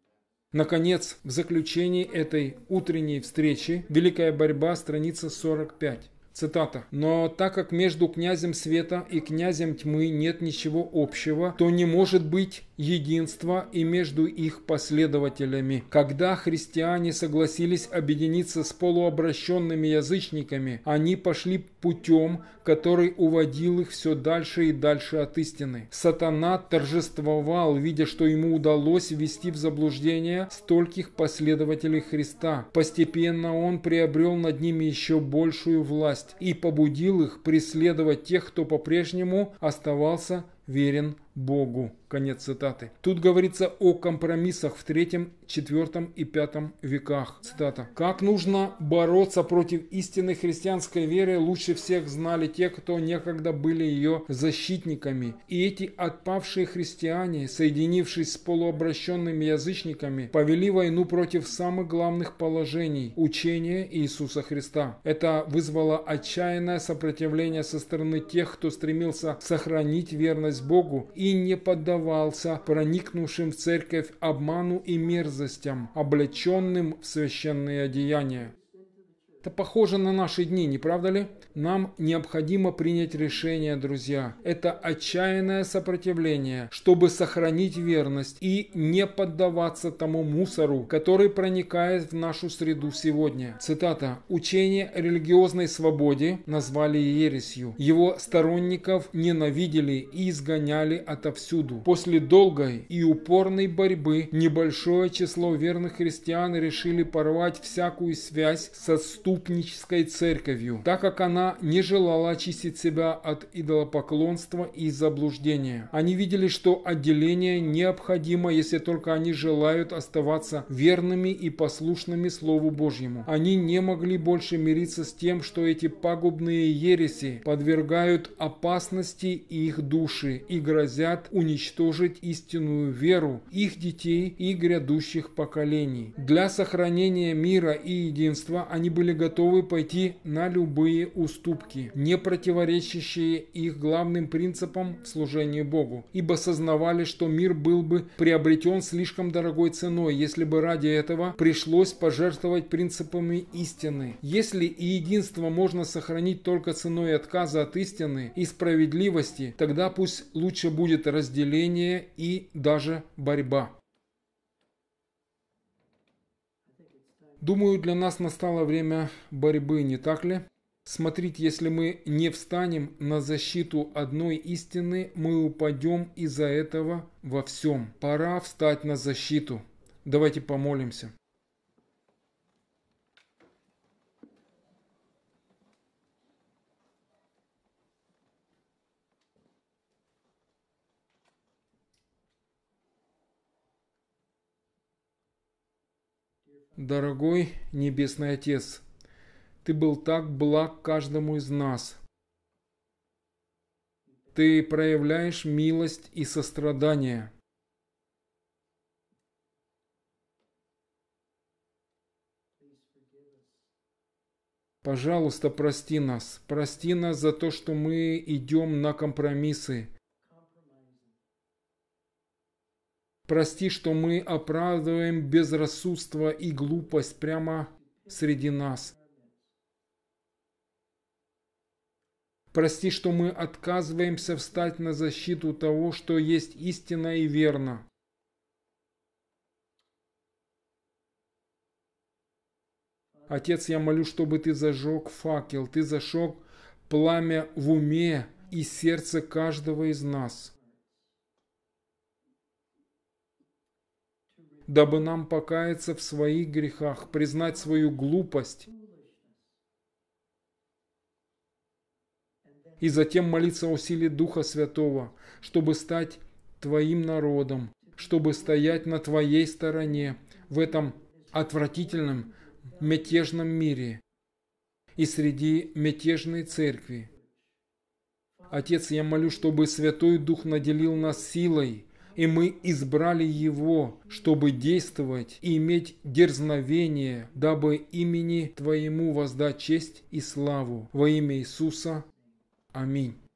Наконец, в заключении этой утренней встречи «Великая борьба», страница 45. Цитата. «Но так как между князем света и князем тьмы нет ничего общего, то не может быть единства и между их последователями. Когда христиане согласились объединиться с полуобращенными язычниками, они пошли путем, который уводил их все дальше и дальше от истины. Сатана торжествовал, видя, что ему удалось ввести в заблуждение стольких последователей Христа. Постепенно он приобрел над ними еще большую власть и побудил их преследовать тех, кто по-прежнему оставался верен Богу. Конец цитаты. Тут говорится о компромиссах в третьем, четвертом и пятом веках. Цитата. Как нужно бороться против истинной христианской веры, лучше всех знали те, кто некогда были ее защитниками. И эти отпавшие христиане, соединившись с полуобращенными язычниками, повели войну против самых главных положений – учения Иисуса Христа. Это вызвало отчаянное сопротивление со стороны тех, кто стремился сохранить верность Богу и не поддавался проникнувшим в церковь обману и мерзостям, облеченным в священные одеяния. Это похоже на наши дни, не правда ли? Нам необходимо принять решение, друзья. Это отчаянное сопротивление, чтобы сохранить верность и не поддаваться тому мусору, который проникает в нашу среду сегодня. Цитата. «Учение о религиозной свободе назвали ересью. Его сторонников ненавидели и изгоняли отовсюду. После долгой и упорной борьбы небольшое число верных христиан решили порвать всякую связь со ступенью отступнической церковью, так как она не желала очистить себя от идолопоклонства и заблуждения. Они видели, что отделение необходимо, если только они желают оставаться верными и послушными Слову Божьему. Они не могли больше мириться с тем, что эти пагубные ереси подвергают опасности их души и грозят уничтожить истинную веру их детей и грядущих поколений. Для сохранения мира и единства они были готовы пойти на любые уступки, не противоречащие их главным принципам служения Богу, ибо сознавали, что мир был бы приобретен слишком дорогой ценой, если бы ради этого пришлось пожертвовать принципами истины. Если и единство можно сохранить только ценой отказа от истины и справедливости, тогда пусть лучше будет разделение и даже борьба. Думаю, для нас настало время борьбы, не так ли? Смотрите, если мы не встанем на защиту одной истины, мы упадем из-за этого во всем. Пора встать на защиту. Давайте помолимся. Дорогой Небесный Отец, Ты был так благ каждому из нас. Ты проявляешь милость и сострадание. Пожалуйста, прости нас. Прости нас за то, что мы идем на компромиссы, Прости, что мы оправдываем безрассудство и глупость прямо среди нас. Прости, что мы отказываемся встать на защиту того, что есть истинно и верно. Отец, я молю, чтобы ты зажег факел, ты зажег пламя в уме и сердце каждого из нас. дабы нам покаяться в своих грехах, признать свою глупость и затем молиться о силе Духа Святого, чтобы стать Твоим народом, чтобы стоять на Твоей стороне в этом отвратительном мятежном мире и среди мятежной церкви. Отец, я молю, чтобы Святой Дух наделил нас силой – и мы избрали Его, чтобы действовать и иметь дерзновение, дабы имени Твоему воздать честь и славу. Во имя Иисуса. Аминь.